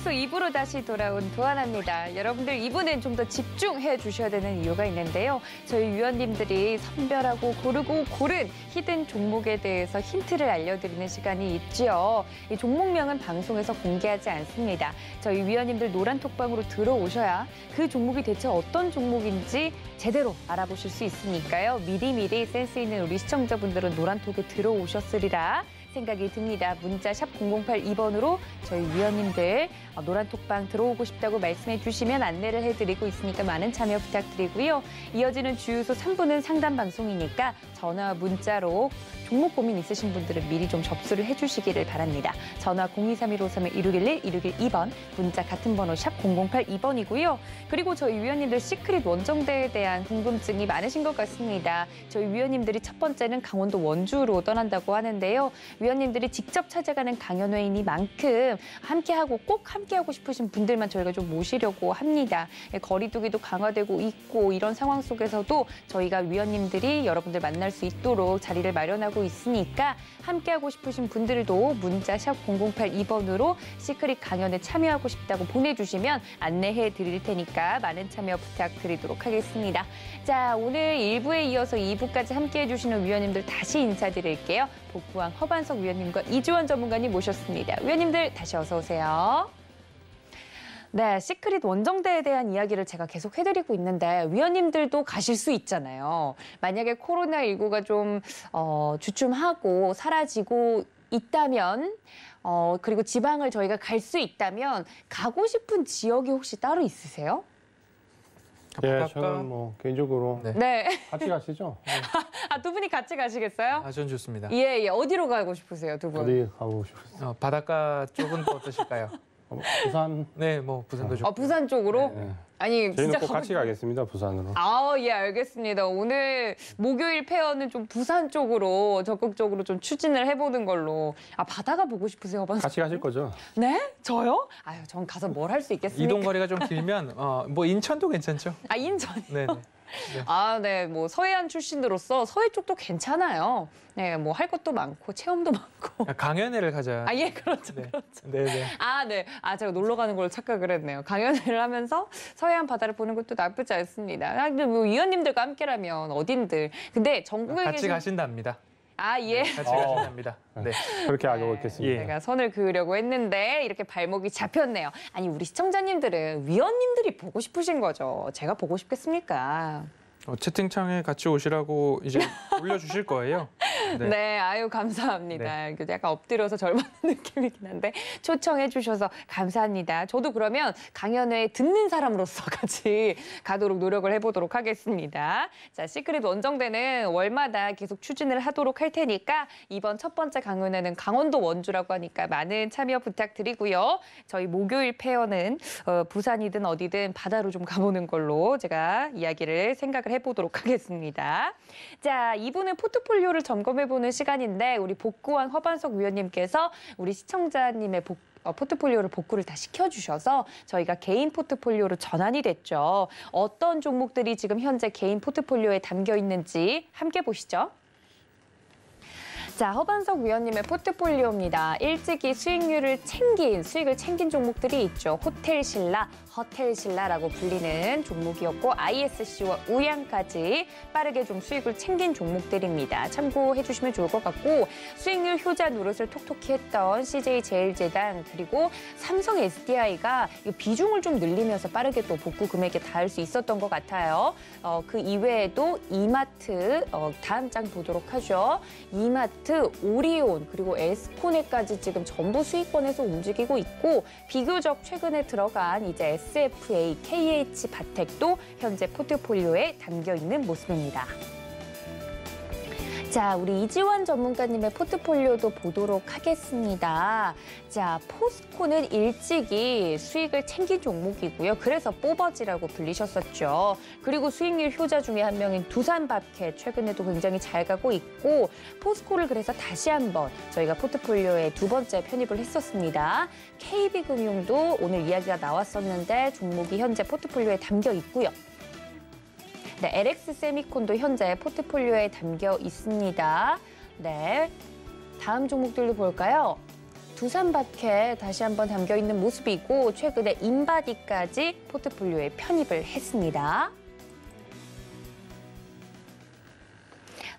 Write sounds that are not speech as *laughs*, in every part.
주유 2부로 다시 돌아온 도안합니다. 여러분들 2부는 좀 더 집중해 주셔야 되는 이유가 있는데요. 저희 위원님들이 선별하고 고르고 고른 히든 종목에 대해서 힌트를 알려드리는 시간이 있지요. 이 종목명은 방송에서 공개하지 않습니다. 저희 위원님들 노란 톡방으로 들어오셔야 그 종목이 대체 어떤 종목인지 제대로 알아보실 수 있으니까요. 미리미리 센스 있는 우리 시청자분들은 노란 톡에 들어오셨으리라 생각이 듭니다. 문자 샵 0082번으로 저희 위원님들 어, 노란톡방 들어오고 싶다고 말씀해 주시면 안내를 해드리고 있으니까 많은 참여 부탁드리고요. 이어지는 주유소 3부는 상담 방송이니까 전화 문자로 종목 고민 있으신 분들은 미리 좀 접수를 해주시기를 바랍니다. 전화 0231531-1611, 1612번, 문자 같은 번호 샵 0082번이고요. 그리고 저희 위원님들 시크릿 원정대에 대한 궁금증이 많으신 것 같습니다. 저희 위원님들이 첫 번째는 강원도 원주로 떠난다고 하는데요. 위원님들이 직접 찾아가는 강연회이니만큼 함께하고 꼭 함께하고 싶으신 분들만 저희가 좀 모시려고 합니다. 예, 거리두기도 강화되고 있고 이런 상황 속에서도 저희가 위원님들이 여러분들 만날 수 있도록 자리를 마련하고 하고 있으니까 함께하고 싶으신 분들도 문자 샵 0082번으로 시크릿 강연에 참여하고 싶다고 보내주시면 안내해 드릴 테니까 많은 참여 부탁드리도록 하겠습니다. 자, 오늘 1부에 이어서 2부까지 함께해 주시는 위원님들 다시 인사드릴게요. 복구왕 허반석 위원님과 이주원 전문가님 모셨습니다. 위원님들 다시 어서 오세요. 네, 시크릿 원정대에 대한 이야기를 제가 계속 해드리고 있는데 위원님들도 가실 수 있잖아요. 만약에 코로나19가 좀 어, 주춤하고 사라지고 있다면 어, 그리고 지방을 저희가 갈 수 있다면 가고 싶은 지역이 혹시 따로 있으세요? 예, 네, 저는 뭐, 뭐 개인적으로 네. 네. 같이 가시죠. *laughs* 네. 아, 두 분이 같이 가시겠어요? 아, 저 좋습니다. 예, 예. 어디로 가고 싶으세요, 두 분? 어디 가고 싶으세요? 어, 바닷가 쪽은 또 어떠실까요? *laughs* 뭐, 부산. 네, 뭐 부산도 아. 좋고. 아, 부산 쪽으로? 네. 네. 아니, 저희는 진짜 꼭 같이 가겠습니다, 부산으로. 아, 예, 알겠습니다. 오늘 목요일 페어는 좀 부산 쪽으로 적극적으로 좀 추진을 해보는 걸로. 아, 바다가 보고 싶으세요, 반 같이 가실 거죠? 네? 저요? 아유, 전 가서 뭘 할 수 있겠습니까? 이동 거리가 좀 길면 어, 뭐 인천도 괜찮죠? 아, 인천. 네. 네. 네. 아, 네, 뭐 서해안 출신으로서 서해 쪽도 괜찮아요. 네, 뭐 할 것도 많고 체험도 많고. 아, 강연회를 가자. 아, 예, 그렇죠, 네. 그렇죠. 네, 네. 아, 네. 아, 제가 놀러 가는 걸 착각을 했네요. 강연회를 하면서 서해안 바다를 보는 것도 나쁘지 않습니다. 아, 근데 뭐 위원님들과 함께라면 어딘들. 근데 전국에 같이 계신... 가신답니다. 아, 예. 가치가 어. 중합니다 네. 그렇게 알고 있겠습니다. 아, 제가 선을 그으려고 했는데 이렇게 발목이 잡혔네요. 아니, 우리 시청자님들은 위원님들이 보고 싶으신 거죠. 제가 보고 싶겠습니까? 어, 채팅창에 같이 오시라고 이제 *laughs* 올려주실 거예요. 네, 네 아유 감사합니다. 네. 약간 엎드려서 절받는 *laughs* 느낌이긴 한데 초청해 주셔서 감사합니다. 저도 그러면 강연회 듣는 사람으로서 *laughs* 같이 가도록 노력을 해보도록 하겠습니다. 자, 시크릿 원정대는 월마다 계속 추진을 하도록 할 테니까 이번 첫 번째 강연회는 강원도 원주라고 하니까 많은 참여 부탁드리고요. 저희 목요일 페어는 어, 부산이든 어디든 바다로 좀 가보는 걸로 제가 이야기를 생각을 해봤습니다. 해보도록 하겠습니다. 자, 이분의 포트폴리오를 점검해보는 시간인데 우리 복구한 허반석 위원님께서 우리 시청자님의 복 어, 포트폴리오를 복구를 다 시켜주셔서 저희가 개인 포트폴리오로 전환이 됐죠. 어떤 종목들이 지금 현재 개인 포트폴리오에 담겨 있는지 함께 보시죠. 자, 허반석 위원님의 포트폴리오입니다. 일찍이 수익률을 챙긴, 수익을 챙긴 종목들이 있죠. 호텔 신라, 허텔 신라라고 불리는 종목이었고 ISC와 우양까지 빠르게 좀 수익을 챙긴 종목들입니다. 참고해 주시면 좋을 것 같고 수익률 효자 노릇을 톡톡히 했던 CJ제일제당 그리고 삼성 SDI가 비중을 좀 늘리면서 빠르게 또 복구 금액에 닿을 수 있었던 것 같아요. 어, 그 이외에도 이마트 어, 다음 장 보도록 하죠. 이마트, 오리온 그리고 에스코네까지 지금 전부 수익권에서 움직이고 있고 비교적 최근에 들어간 이제 SFA, KH 바텍도 현재 포트폴리오에 담겨 있는 모습입니다. 자, 우리 이지원 전문가님의 포트폴리오도 보도록 하겠습니다. 자, 포스코는 일찍이 수익을 챙긴 종목이고요. 그래서 뽑아지라고 불리셨었죠. 그리고 수익률 효자 중에 한 명인 두산바켓 최근에도 굉장히 잘 가고 있고 포스코를 그래서 다시 한번 저희가 포트폴리오에 두 번째 편입을 했었습니다. KB금융도 오늘 이야기가 나왔었는데 종목이 현재 포트폴리오에 담겨 있고요. 네, LX 세미콘도 현재 포트폴리오에 담겨 있습니다. 네, 다음 종목들로 볼까요? 두산박해 다시 한번 담겨 있는 모습이고 최근에 인바디까지 포트폴리오에 편입을 했습니다.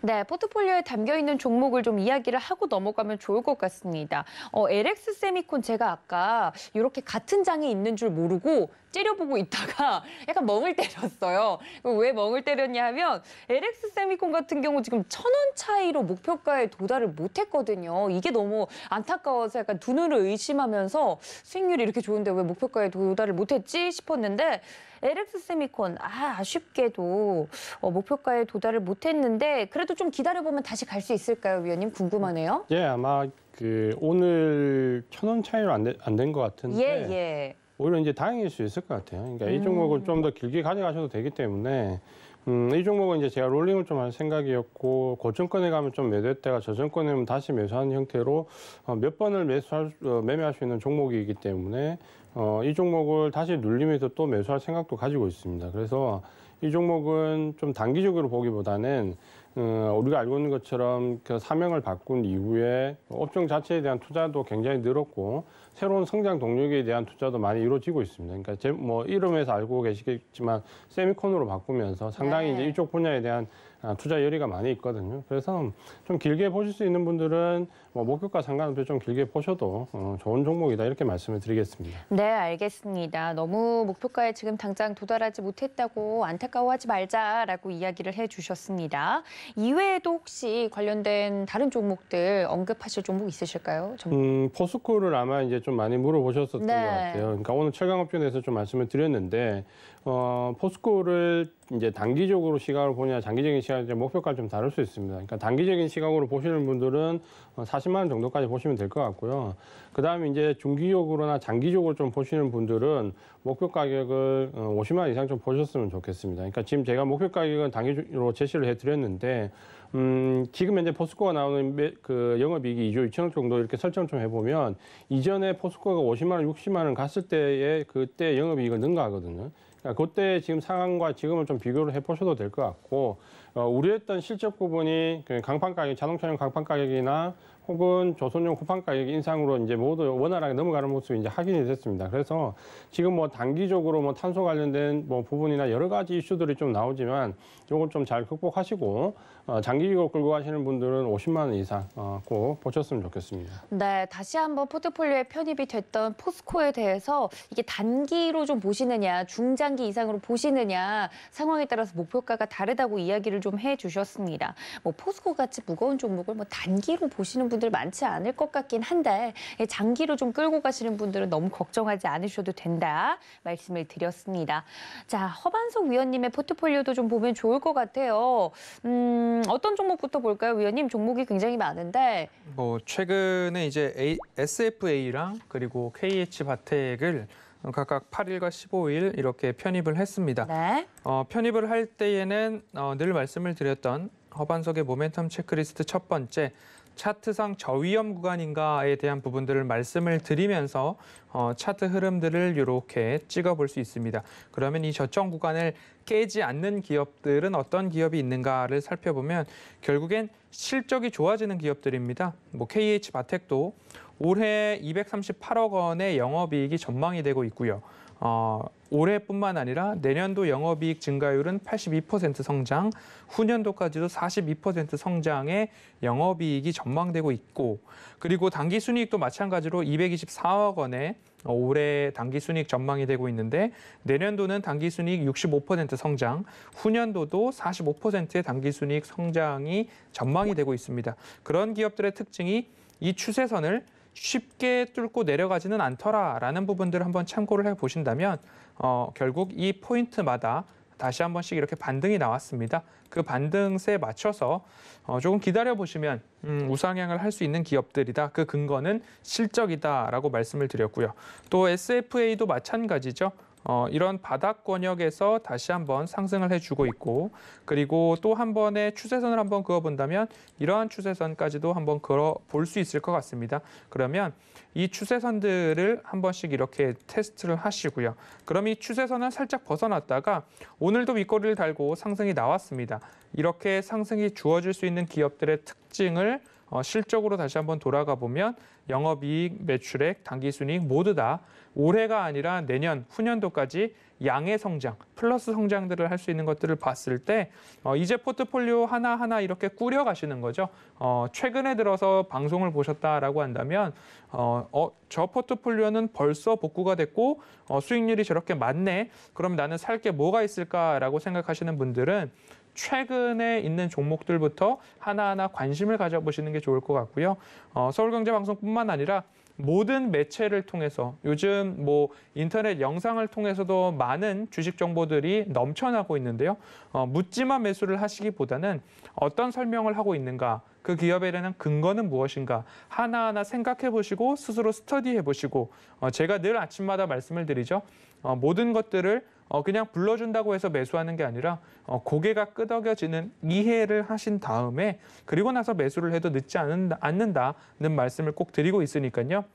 네, 포트폴리오에 담겨 있는 종목을 좀 이야기를 하고 넘어가면 좋을 것 같습니다. 어, LX 세미콘 제가 아까 이렇게 같은 장에 있는 줄 모르고 째려보고 있다가 *laughs* 약간 멍을 때렸어요. 왜 멍을 때렸냐 하면 LX 세미콘 같은 경우 지금 천 원 차이로 목표가에 도달을 못했거든요. 이게 너무 안타까워서 약간 두 눈을 의심하면서 수익률이 이렇게 좋은데 왜 목표가에 도달을 못했지 싶었는데 LX 세미콘 아, 아쉽게도 어, 목표가에 도달을 못했는데 그래도 좀 기다려보면 다시 갈 수 있을까요, 위원님? 궁금하네요. 예, 아마 그 오늘 천 원 차이로 안 된 것 같은데 예, 예. 오히려 이제 다행일 수 있을 것 같아요. 그러니까 음. 이 종목을 좀 더 길게 가져가셔도 되기 때문에 음, 이 종목은 이제 제가 롤링을 좀 할 생각이었고 고점권에 가면 좀 매도했다가 저점권에 가면 다시 매수하는 형태로 어, 몇 번을 매수할 어, 매매할 수 있는 종목이기 때문에 어, 이 종목을 다시 눌리면서 또 매수할 생각도 가지고 있습니다. 그래서 이 종목은 좀 단기적으로 보기보다는 어, 우리가 알고 있는 것처럼 그 사명을 바꾼 이후에 업종 자체에 대한 투자도 굉장히 늘었고 새로운 성장 동력에 대한 투자도 많이 이루어지고 있습니다. 그러니까 제, 뭐 이름에서 알고 계시겠지만 세미콘으로 바꾸면서 상당히 네. 이제 이쪽 분야에 대한 아, 투자 열의가 많이 있거든요. 그래서 좀 길게 보실 수 있는 분들은 뭐 목표가 상관없이 좀 길게 보셔도 어, 좋은 종목이다 이렇게 말씀을 드리겠습니다. 네, 알겠습니다. 너무 목표가에 지금 당장 도달하지 못했다고 안타까워하지 말자라고 이야기를 해주셨습니다. 이외에도 혹시 관련된 다른 종목들 언급하실 종목 있으실까요? 음, 포스코를 아마 이제 좀 많이 물어보셨었던 네. 것 같아요. 그러니까 오늘 철강업종에 서좀 말씀을 드렸는데 어, 포스코를 이제 단기적으로 시각을 보냐 장기적인 시각이냐 목표가 좀 다를 수 있습니다. 그러니까 단기적인 시각으로 보시는 분들은 40만 어, 원 정도까지 보시면 될 것 같고요. 그다음에 이제 중기적으로나 장기적으로 좀 보시는 분들은 목표 가격을 50만 어, 원 이상 좀 보셨으면 좋겠습니다. 그러니까 지금 제가 목표 가격은 단기로 적으 제시를 해드렸는데 음, 지금 현재 포스코가 나오는 그 영업이익이 2조 2천억 정도 이렇게 설정 좀 해보면 이전에 포스코가 50만 원, 60만 원 갔을 때에 그때 영업이익은 능가하거든요. 그러니까 그때 지금 상황과 지금을 좀 비교를 해보셔도 될 것 같고 어, 우려했던 실적 부분이 그 강판 가격, 자동차용 강판 가격이나 혹은 조선용 호판 가격 인상으로 이제 모두 원활하게 넘어가는 모습이 이제 확인이 됐습니다. 그래서 지금 뭐 단기적으로 뭐 탄소 관련된 뭐 부분이나 여러 가지 이슈들이 좀 나오지만 요건 좀 잘 극복하시고 어, 장기적으로 끌고 가시는 분들은 50만 원 이상 어, 꼭 보셨으면 좋겠습니다. 네, 다시 한번 포트폴리오에 편입이 됐던 포스코에 대해서 이게 단기로 좀 보시느냐, 중장기 이상으로 보시느냐 상황에 따라서 목표가가 다르다고 이야기를 좀 해주셨습니다. 뭐 포스코 같이 무거운 종목을 뭐 단기로 보시는 분들 많지 않을 것 같긴 한데 예, 장기로 좀 끌고 가시는 분들은 너무 걱정하지 않으셔도 된다 말씀을 드렸습니다. 자 허반석 위원님의 포트폴리오도 좀 보면 좋을 것 같아요. 음, 어떤 종목부터 볼까요, 위원님? 종목이 굉장히 많은데. 뭐 최근에 이제 SFA랑 그리고 KH 바텍을 각각 8일과 15일 이렇게 편입을 했습니다. 네. 어, 편입을 할 때에는 어, 늘 말씀을 드렸던 허반석의 모멘텀 체크리스트 첫 번째 차트상 저위험 구간인가에 대한 부분들을 말씀을 드리면서 어, 차트 흐름들을 이렇게 찍어볼 수 있습니다. 그러면 이 저점 구간을 깨지 않는 기업들은 어떤 기업이 있는가를 살펴보면 결국엔 실적이 좋아지는 기업들입니다. 뭐 KH 바텍도 올해 238억 원의 영업이익이 전망이 되고 있고요. 어, 올해뿐만 아니라 내년도 영업이익 증가율은 82% 성장, 후년도까지도 42% 성장의 영업이익이 전망되고 있고, 그리고 단기 순이익도 마찬가지로 224억 원의 올해 단기 순이익 전망이 되고 있는데 내년도는 단기 순이익 65% 성장, 후년도도 45%의 단기 순이익 성장이 전망이 되고 있습니다. 그런 기업들의 특징이 이 추세선을 쉽게 뚫고 내려가지는 않더라라는 부분들을 한번 참고를 해보신다면 어, 결국 이 포인트마다 다시 한 번씩 이렇게 반등이 나왔습니다. 그 반등세에 맞춰서 어, 조금 기다려보시면 음, 우상향을 할 수 있는 기업들이다. 그 근거는 실적이다라고 말씀을 드렸고요. 또 SFA도 마찬가지죠. 어, 이런 바닥 권역에서 다시 한번 상승을 해주고 있고 그리고 또 한 번의 추세선을 한번 그어본다면 이러한 추세선까지도 한번 그어볼 수 있을 것 같습니다. 그러면 이 추세선들을 한 번씩 이렇게 테스트를 하시고요. 그럼 이추세선은 살짝 벗어났다가 오늘도 윗꼬리를 달고 상승이 나왔습니다. 이렇게 상승이 주어질 수 있는 기업들의 특징을 어, 실적으로 다시 한번 돌아가 보면 영업이익, 매출액, 당기순이익 모두 다 올해가 아니라 내년, 후년도까지 양의 성장, 플러스 성장들을 할 수 있는 것들을 봤을 때 어, 이제 포트폴리오 하나하나 이렇게 꾸려가시는 거죠. 어, 최근에 들어서 방송을 보셨다라고 한다면 어, 어, 저 포트폴리오는 벌써 복구가 됐고 어, 수익률이 저렇게 많네. 그럼 나는 살 게 뭐가 있을까라고 생각하시는 분들은 최근에 있는 종목들부터 하나하나 관심을 가져보시는 게 좋을 것 같고요. 어, 서울경제방송뿐만 아니라 모든 매체를 통해서 요즘 뭐 인터넷 영상을 통해서도 많은 주식 정보들이 넘쳐나고 있는데요. 어, 묻지마 매수를 하시기보다는 어떤 설명을 하고 있는가 그 기업에 대한 근거는 무엇인가 하나하나 생각해 보시고 스스로 스터디해 보시고 어, 제가 늘 아침마다 말씀을 드리죠. 어, 모든 것들을 어, 그냥 불러준다고 해서 매수하는 게 아니라 어, 고개가 끄덕여지는 이해를 하신 다음에 그리고 나서 매수를 해도 늦지 않는다, 않는다는 말씀을 꼭 드리고 있으니까요.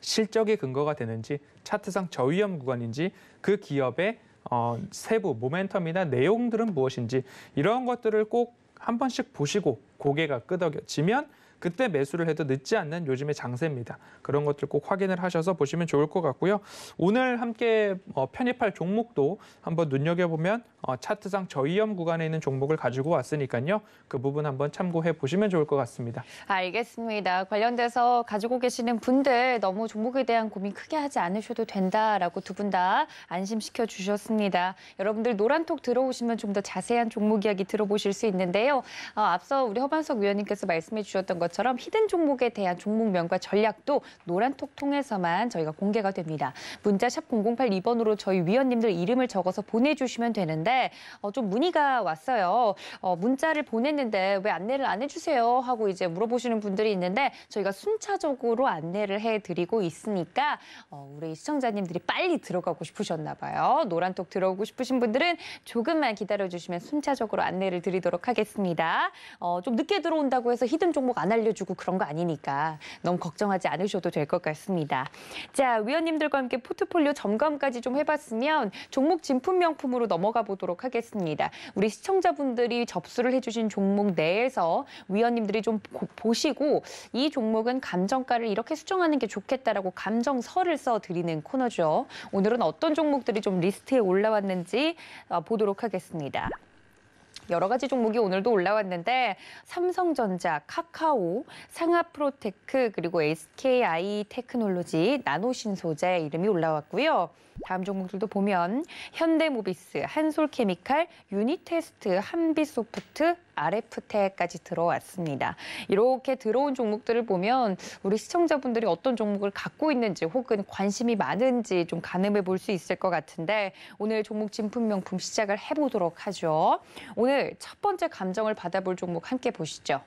실적의 근거가 되는지 차트상 저위험 구간인지 그 기업의 어, 세부 모멘텀이나 내용들은 무엇인지 이런 것들을 꼭 한 번씩 보시고 고개가 끄덕여지면 그때 매수를 해도 늦지 않는 요즘의 장세입니다. 그런 것들 꼭 확인을 하셔서 보시면 좋을 것 같고요. 오늘 함께 어, 편입할 종목도 한번 눈여겨보면 어, 차트상 저위험 구간에 있는 종목을 가지고 왔으니까요. 그 부분 한번 참고해 보시면 좋을 것 같습니다. 알겠습니다. 관련돼서 가지고 계시는 분들 너무 종목에 대한 고민 크게 하지 않으셔도 된다라고 두 분 다 안심시켜 주셨습니다. 여러분들 노란톡 들어오시면 좀 더 자세한 종목 이야기 들어보실 수 있는데요. 어, 앞서 우리 허반석 위원님께서 말씀해 주셨던 것 것처럼 히든 종목에 대한 종목명과 전략도 노란톡 통해서만 저희가 공개가 됩니다. 문자 샵 0082번으로 저희 위원님들 이름을 적어서 보내주시면 되는데 어, 좀 문의가 왔어요. 어, 문자를 보냈는데 왜 안내를 안 해주세요 하고 이제 물어보시는 분들이 있는데 저희가 순차적으로 안내를 해드리고 있으니까 어, 우리 시청자님들이 빨리 들어가고 싶으셨나 봐요. 노란톡 들어오고 싶으신 분들은 조금만 기다려주시면 순차적으로 안내를 드리도록 하겠습니다. 어, 좀 늦게 들어온다고 해서 히든 종목 안할 알려주고 그런 거 아니니까 너무 걱정하지 않으셔도 될 것 같습니다. 자, 위원님들과 함께 포트폴리오 점검까지 좀 해봤으면 종목 진품 명품으로 넘어가 보도록 하겠습니다. 우리 시청자분들이 접수를 해주신 종목 내에서 위원님들이 좀 보, 시고이 종목은 감정가를 이렇게 수정하는 게 좋겠다라고 감정서를 써드리는 코너죠. 오늘은 어떤 종목들이 좀 리스트에 올라왔는지 어, 보도록 하겠습니다. 여러 가지 종목이 오늘도 올라왔는데 삼성전자, 카카오, 상하프로테크 그리고 SKI 테크놀로지, 나노신소재 이름이 올라왔고요. 다음 종목들도 보면 현대모비스, 한솔케미칼, 유니테스트, 한비소프트, 아레프테까지 들어왔습니다. 이렇게 들어온 종목들을 보면 우리 시청자분들이 어떤 종목을 갖고 있는지 혹은 관심이 많은지 좀 가늠해 볼 수 있을 것 같은데 오늘 종목 진품 명품 시작을 해보도록 하죠. 오늘 첫 번째 감정을 받아볼 종목 함께 보시죠.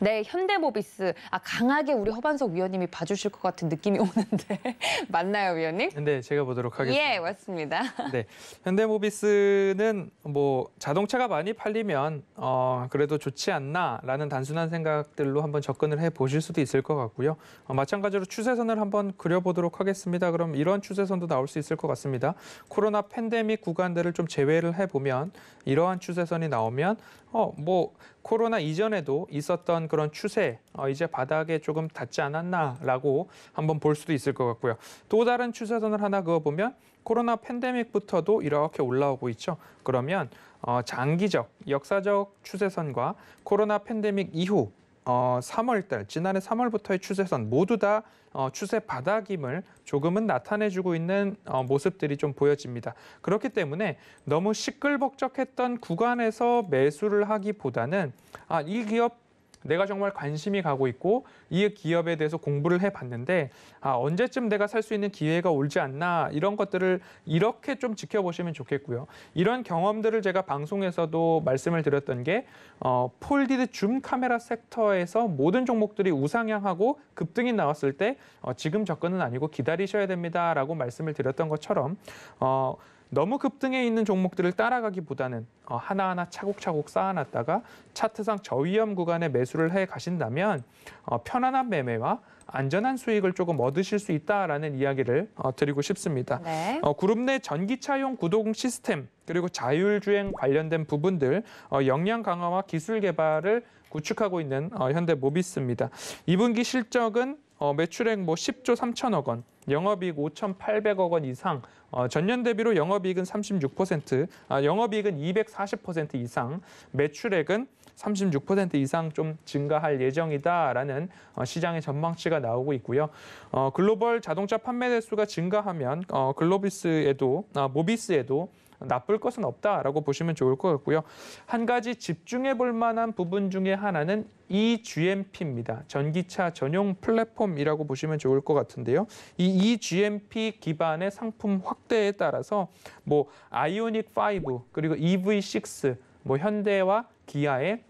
네, 현대모비스. 아, 강하게 우리 허반석 위원님이 봐주실 것 같은 느낌이 *laughs* 오는데 맞나요, 위원님? 네, 제가 보도록 예, 하겠습니다. 예, 맞습니다. *laughs* 네, 현대모비스는 뭐 자동차가 많이 팔리면 어, 그래도 좋지 않나라는 단순한 생각들로 한번 접근을 해보실 수도 있을 것 같고요. 어, 마찬가지로 추세선을 한번 그려보도록 하겠습니다. 그럼 이런 추세선도 나올 수 있을 것 같습니다. 코로나 팬데믹 구간들을 좀 제외를 해보면 이러한 추세선이 나오면 어, 뭐 코로나 이전에도 있었던 그런 추세 어, 이제 바닥에 조금 닿지 않았나라고 한번 볼 수도 있을 것 같고요. 또 다른 추세선을 하나 그어보면 코로나 팬데믹부터도 이렇게 올라오고 있죠. 그러면 어, 장기적, 역사적 추세선과 코로나 팬데믹 이후 어, 3월달 지난해 3월부터의 추세선 모두 다 어, 추세 바닥임을 조금은 나타내주고 있는 어, 모습들이 좀 보여집니다. 그렇기 때문에 너무 시끌벅적했던 구간에서 매수를 하기보다는 아, 이 기업 내가 정말 관심이 가고 있고 이 기업에 대해서 공부를 해봤는데 아, 언제쯤 내가 살 수 있는 기회가 올지 않나 이런 것들을 이렇게 좀 지켜보시면 좋겠고요. 이런 경험들을 제가 방송에서도 말씀을 드렸던 게 어, 폴디드 줌 카메라 섹터에서 모든 종목들이 우상향하고 급등이 나왔을 때 어, 지금 접근은 아니고 기다리셔야 됩니다라고 말씀을 드렸던 것처럼 어, 너무 급등해 있는 종목들을 따라가기보다는 어, 하나하나 차곡차곡 쌓아놨다가 차트상 저위험 구간에 매수를 해 가신다면 어, 편안한 매매와 안전한 수익을 조금 얻으실 수 있다라는 이야기를 어, 드리고 싶습니다. 네. 그룹 내 전기차용 구동 시스템 그리고 자율주행 관련된 부분들 역량 강화와 기술 개발을 구축하고 있는 현대모비스입니다. 2분기 실적은 매출액 뭐 10조 3천억 원, 영업이익 5,800억 원 이상 어, 전년 대비로 영업이익은 36%, 아, 영업이익은 240% 이상, 매출액은 36% 이상 좀 증가할 예정이다라는 어, 시장의 전망치가 나오고 있고요. 어, 글로벌 자동차 판매 대수가 증가하면 어, 글로비스에도 아, 모비스에도 나쁠 것은 없다라고 보시면 좋을 것 같고요. 한 가지 집중해 볼 만한 부분 중에 하나는 EGMP입니다. 전기차 전용 플랫폼이라고 보시면 좋을 것 같은데요. 이 EGMP 기반의 상품 확대에 따라서 뭐 아이오닉 5 그리고 EV6 뭐 현대와 기아의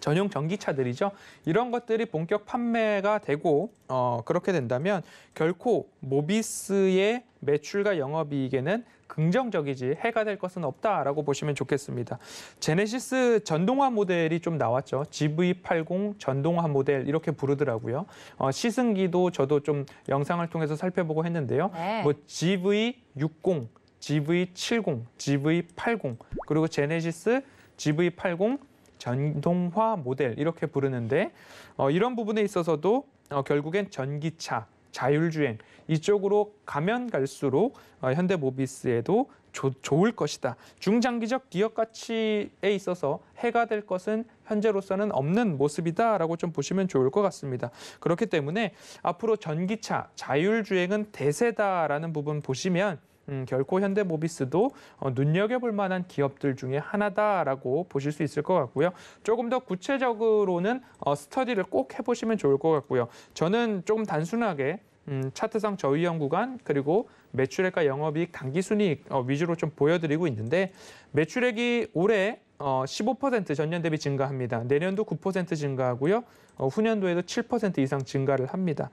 전용 전기차들이죠. 이런 것들이 본격 판매가 되고 어, 그렇게 된다면 결코 모비스의 매출과 영업이익에는 긍정적이지 해가 될 것은 없다라고 보시면 좋겠습니다. 제네시스 전동화 모델이 좀 나왔죠. GV80 전동화 모델 이렇게 부르더라고요. 어, 시승기도 저도 좀 영상을 통해서 살펴보고 했는데요. 네. 뭐 GV60, GV70, GV80 그리고 제네시스 GV80 전동화 모델 이렇게 부르는데 어, 이런 부분에 있어서도 어, 결국엔 전기차 자율주행 이쪽으로 가면 갈수록 어, 현대모비스에도 조, 좋을 것이다. 중장기적 기업 가치에 있어서 해가 될 것은 현재로서는 없는 모습이다라고 좀 보시면 좋을 것 같습니다. 그렇기 때문에 앞으로 전기차 자율주행은 대세다라는 부분 보시면 음, 결코 현대모비스도 어, 눈여겨볼 만한 기업들 중에 하나다라고 보실 수 있을 것 같고요. 조금 더 구체적으로는 어, 스터디를 꼭 해보시면 좋을 것 같고요. 저는 조금 단순하게 음, 차트상 저위험 구간 그리고 매출액과 영업이익, 단기순이익 어, 위주로 좀 보여드리고 있는데 매출액이 올해 어, 15% 전년 대비 증가합니다. 내년도 9% 증가하고요. 어, 후년도에도 7% 이상 증가를 합니다.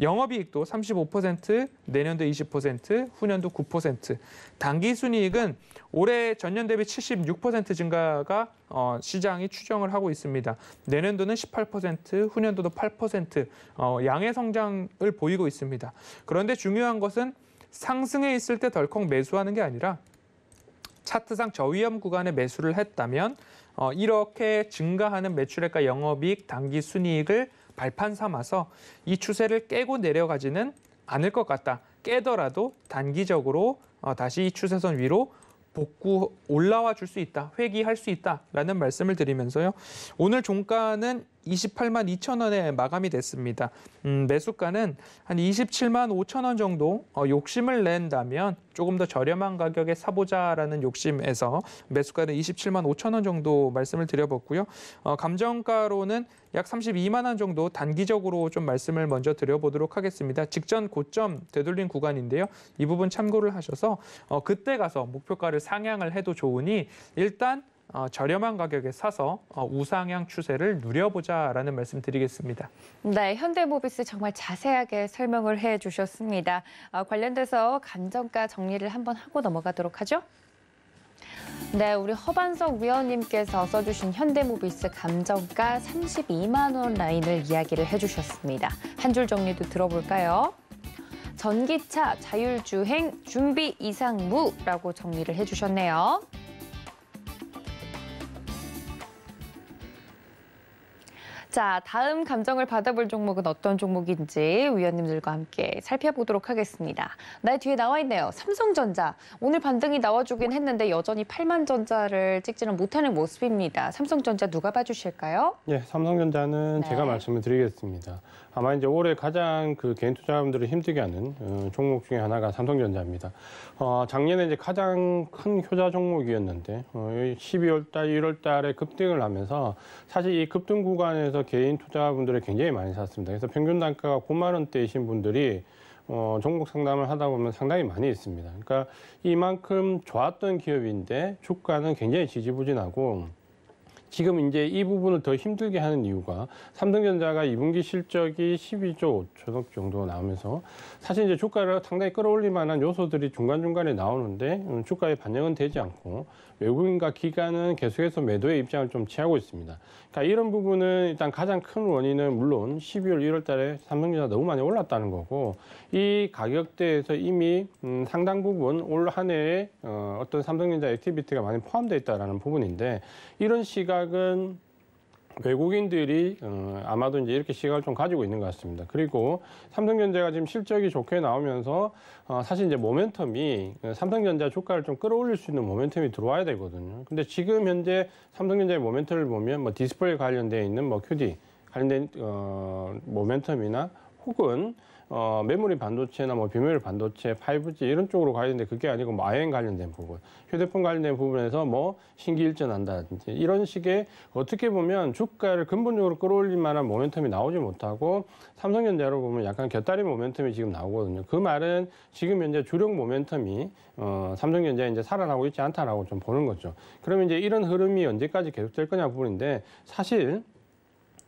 영업이익도 35%, 내년도 20%, 후년도 9%. 단기 순이익은 올해 전년 대비 76% 증가가 어, 시장이 추정을 하고 있습니다. 내년도는 18%, 후년도도 8% 어, 양의 성장을 보이고 있습니다. 그런데 중요한 것은 상승에 있을 때 덜컥 매수하는 게 아니라 차트상 저위험 구간에 매수를 했다면 어, 이렇게 증가하는 매출액과 영업이익, 단기 순이익을 발판 삼아서 이 추세를 깨고 내려가지는 않을 것 같다. 깨더라도 단기적으로 어, 다시 이 추세선 위로 복구 올라와 줄 수 있다. 회귀할 수 있다라는 말씀을 드리면서요. 오늘 종가는 28만 2천 원에 마감이 됐습니다. 음, 매수가는 한 27만 5천 원 정도 어, 욕심을 낸다면 조금 더 저렴한 가격에 사보자라는 욕심에서 매수가는 27만 5천 원 정도 말씀을 드려봤고요. 어, 감정가로는 약 32만 원 정도 단기적으로 좀 말씀을 먼저 드려보도록 하겠습니다. 직전 고점 되돌린 구간인데요. 이 부분 참고를 하셔서 어, 그때 가서 목표가를 상향을 해도 좋으니 일단 어, 저렴한 가격에 사서 어, 우상향 추세를 누려보자라는 말씀드리겠습니다. 네, 현대모비스 정말 자세하게 설명을 해주셨습니다. 어, 관련돼서 감정가 정리를 한번 하고 넘어가도록 하죠. 네, 우리 허반석 위원님께서 써주신 현대모비스 감정가 32만 원 라인을 이야기를 해주셨습니다. 한 줄 정리도 들어볼까요? 전기차 자율주행 준비 이상무라고 정리를 해주셨네요. 자, 다음 감정을 받아볼 종목은 어떤 종목인지 위원님들과 함께 살펴보도록 하겠습니다. 나 네, 뒤에 나와 있네요. 삼성전자. 오늘 반등이 나와주긴 했는데 여전히 8만 전자를 찍지는 못하는 모습입니다. 삼성전자 누가 봐주실까요? 예, 삼성전자는 네. 제가 말씀을 드리겠습니다. 아마 이제 올해 가장 그 개인 투자자분들을 힘들게 하는 어, 종목 중에 하나가 삼성전자입니다. 어, 작년에 이제 가장 큰 효자 종목이었는데 어, 12월 달, 1월 달에 급등을 하면서 사실 이 급등 구간에서 개인 투자자분들이 굉장히 많이 샀습니다. 그래서 평균 단가가 9만 원대이신 분들이 어, 종목 상담을 하다 보면 상당히 많이 있습니다. 그러니까 이만큼 좋았던 기업인데 주가는 굉장히 지지부진하고 지금 이제 이 부분을 더 힘들게 하는 이유가 삼성전자가 2분기 실적이 12조 5천억 정도 나오면서 사실 이제 주가를 상당히 끌어올릴 만한 요소들이 중간중간에 나오는데 음, 주가에 반영은 되지 않고 외국인과 기관은 계속해서 매도의 입장을 좀 취하고 있습니다. 그러니까 이런 부분은 일단 가장 큰 원인은 물론 12월, 1월 달에 삼성전자 너무 많이 올랐다는 거고 이 가격대에서 이미 음, 상당 부분 올 한 해에 어, 어떤 삼성전자 액티비티가 많이 포함되어 있다는 부분인데 이런 시각은 외국인들이 어, 아마도 이제 이렇게 시각을 좀 가지고 있는 것 같습니다. 그리고 삼성전자가 지금 실적이 좋게 나오면서 어, 사실 이제 모멘텀이 어, 삼성전자 주가를 좀 끌어올릴 수 있는 모멘텀이 들어와야 되거든요. 근데 지금 현재 삼성전자의 모멘텀을 보면 뭐 디스플레이 관련돼 있는 뭐 QD 관련된 어, 모멘텀이나 혹은 어, 메모리 반도체나 뭐 비메모리 반도체, 5G 이런 쪽으로 가야 되는데 그게 아니고 마행 뭐 관련된 부분, 휴대폰 관련된 부분에서 뭐 신기 일전한다든지 이런 식의 어떻게 보면 주가를 근본적으로 끌어올릴 만한 모멘텀이 나오지 못하고 삼성전자로 보면 약간 곁다리 모멘텀이 지금 나오거든요. 그 말은 지금 현재 주력 모멘텀이 어, 삼성전자 이제 살아나고 있지 않다라고 좀 보는 거죠. 그러면 이제 이런 흐름이 언제까지 계속될 거냐 부분인데 사실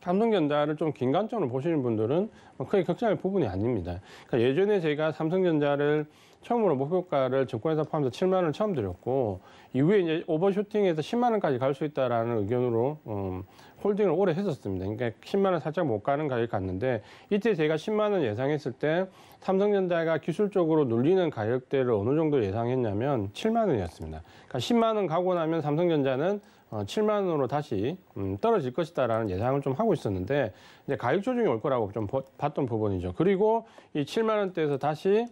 삼성전자를 좀 긴 관점으로 보시는 분들은 뭐 크게 걱정할 부분이 아닙니다. 그러니까 예전에 제가 삼성전자를 처음으로 목표가를 증권회사 포함해서 7만 원을 처음 드렸고 이후에 이제 오버쇼팅에서 10만 원까지 갈 수 있다라는 의견으로 음, 홀딩을 오래 했었습니다. 그러니까 10만 원 살짝 못 가는 가격이 갔는데 이때 제가 10만 원 예상했을 때 삼성전자가 기술적으로 눌리는 가격대를 어느 정도 예상했냐면 7만 원이었습니다. 그러니까 10만 원 가고 나면 삼성전자는 7만 어, 원으로 다시 음, 떨어질 것이다라는 예상을 좀 하고 있었는데 이제 가격 조정이 올 거라고 좀 봤던 부분이죠. 그리고 이 7만 원대에서 다시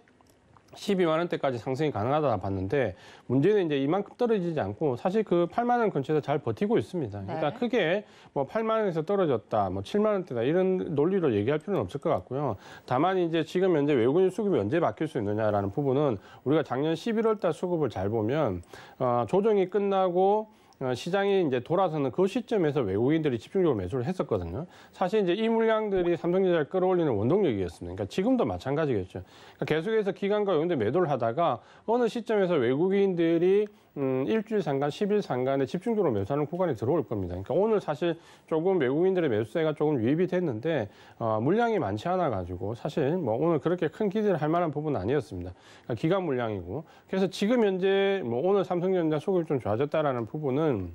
12만 원대까지 상승이 가능하다 봤는데 문제는 이제 이만큼 떨어지지 않고 사실 그 8만 원 근처에서 잘 버티고 있습니다. 그러니까 네. 크게 뭐 8만 원에서 떨어졌다, 뭐 7만 원대다 이런 논리로 얘기할 필요는 없을 것 같고요. 다만 이제 지금 현재 외국인 수급이 언제 바뀔 수 있느냐라는 부분은 우리가 작년 11월 달 수급을 잘 보면 어, 조정이 끝나고 어, 시장이 이제 돌아서는 그 시점에서 외국인들이 집중적으로 매수를 했었거든요. 사실 이제 이 물량들이 삼성전자를 끌어올리는 원동력이었습니다. 그러니까 지금도 마찬가지겠죠. 그러니까 계속해서 기관과 연들 매도를 하다가 어느 시점에서 외국인들이 음, 일주일 상간, 10일 상간에 집중적으로 매수하는 구간이 들어올 겁니다. 그러니까 오늘 사실 조금 외국인들의 매수세가 조금 유입이 됐는데 어, 물량이 많지 않아 가지고 사실 뭐 오늘 그렇게 큰 기대를 할 만한 부분은 아니었습니다. 그러니까 기간 물량이고 그래서 지금 현재 뭐 오늘 삼성전자 속을 좀 좋아졌다라는 부분은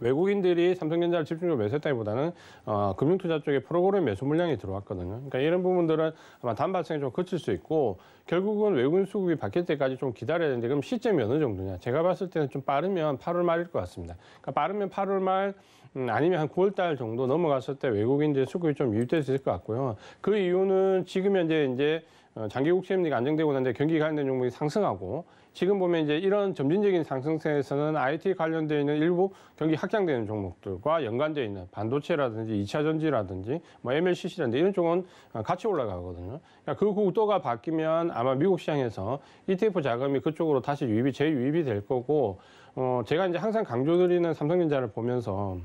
외국인들이 삼성전자를 집중적으로 매수했다기보다는 어, 금융투자 쪽에 프로그램 매수 물량이 들어왔거든요. 그러니까 이런 부분들은 아마 단 발생이 좀 그칠 수 있고 결국은 외국인 수급이 바뀔 때까지 좀 기다려야 되는데 그럼 시점이 어느 정도냐? 제가 봤을 때는 좀 빠르면 8월 말일 것 같습니다. 그러니까 빠르면 8월 말 음, 아니면 한 9월 달 정도 넘어갔을 때 외국인들 의 수급이 좀 유입될 수 있을 것 같고요. 그 이유는 지금 현재 이제 장기 국채 금리가 안정되고 있는데 경기 관련된 종목이 상승하고 지금 보면 이제 이런 점진적인 상승세에서는 IT 관련되어 있는 일부 경기 확장되는 종목들과 연관되어 있는 반도체라든지 이차 전지라든지 뭐 MLCC라든지 이런 쪽은 같이 올라가거든요. 그러니까 그 구도가 바뀌면 아마 미국 시장에서 ETF 자금이 그쪽으로 다시 유입이 재유입이 될 거고 어 제가 이제 항상 강조드리는 삼성전자를 보면서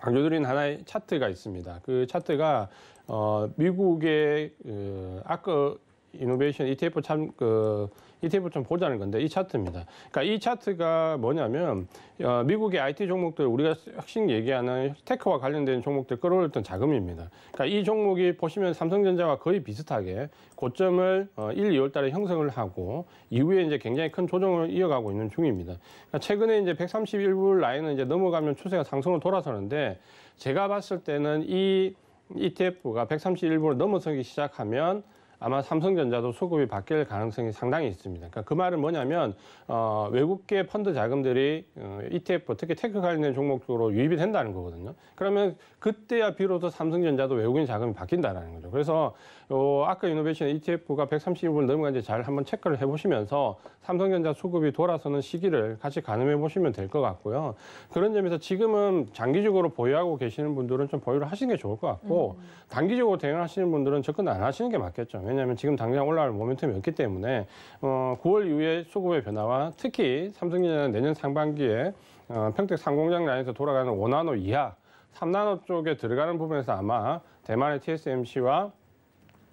강조드린 하나의 차트가 있습니다. 그 차트가 어 미국의 그 아까 이노베이션 ETF 참그 이 테이블 좀 보자는 건데 이 차트입니다. 그러니까 이 차트가 뭐냐면 어, 미국의 IT 종목들 우리가 핵심 얘기하는 테크와 관련된 종목들 끌어올렸던 자금입니다. 그러니까 이 종목이 보시면 삼성전자와 거의 비슷하게 고점을 어, 1, 2월 달에 형성을 하고 이후에 이제 굉장히 큰 조정을 이어가고 있는 중입니다. 그러니까 최근에 이제 131불 라인은 이제 넘어가면 추세가 상승으로 돌아서는데 제가 봤을 때는 이 ETF가 131불을 넘어서기 시작하면 아마 삼성전자도 소급이 바뀔 가능성이 상당히 있습니다. 그러니까 그 말은 뭐냐면 어, 외국계 펀드 자금들이 어, ETF 특히 테크 관련된 종목 쪽으로 유입이 된다는 거거든요. 그러면 그때야 비로소 삼성전자도 외국인 자금이 바뀐다는 거죠. 그래서 요 아까 이노베이션 ETF가 1 3 1분 넘어간지 잘 한번 체크를 해보시면서 삼성전자 수급이 돌아서는 시기를 같이 가늠해 보시면 될 것 같고요. 그런 점에서 지금은 장기적으로 보유하고 계시는 분들은 좀 보유를 하시는 게 좋을 것 같고 음. 단기적으로 대응하시는 분들은 접근 안 하시는 게 맞겠죠. 왜냐하면 지금 당장 올라올 모멘텀이 없기 때문에 어, 9월 이후에 수급의 변화와 특히 삼성전자는 내년 상반기에 어, 평택 상공장 라인에서 돌아가는 5나노 이하 3나노 쪽에 들어가는 부분에서 아마 대만의 TSMC와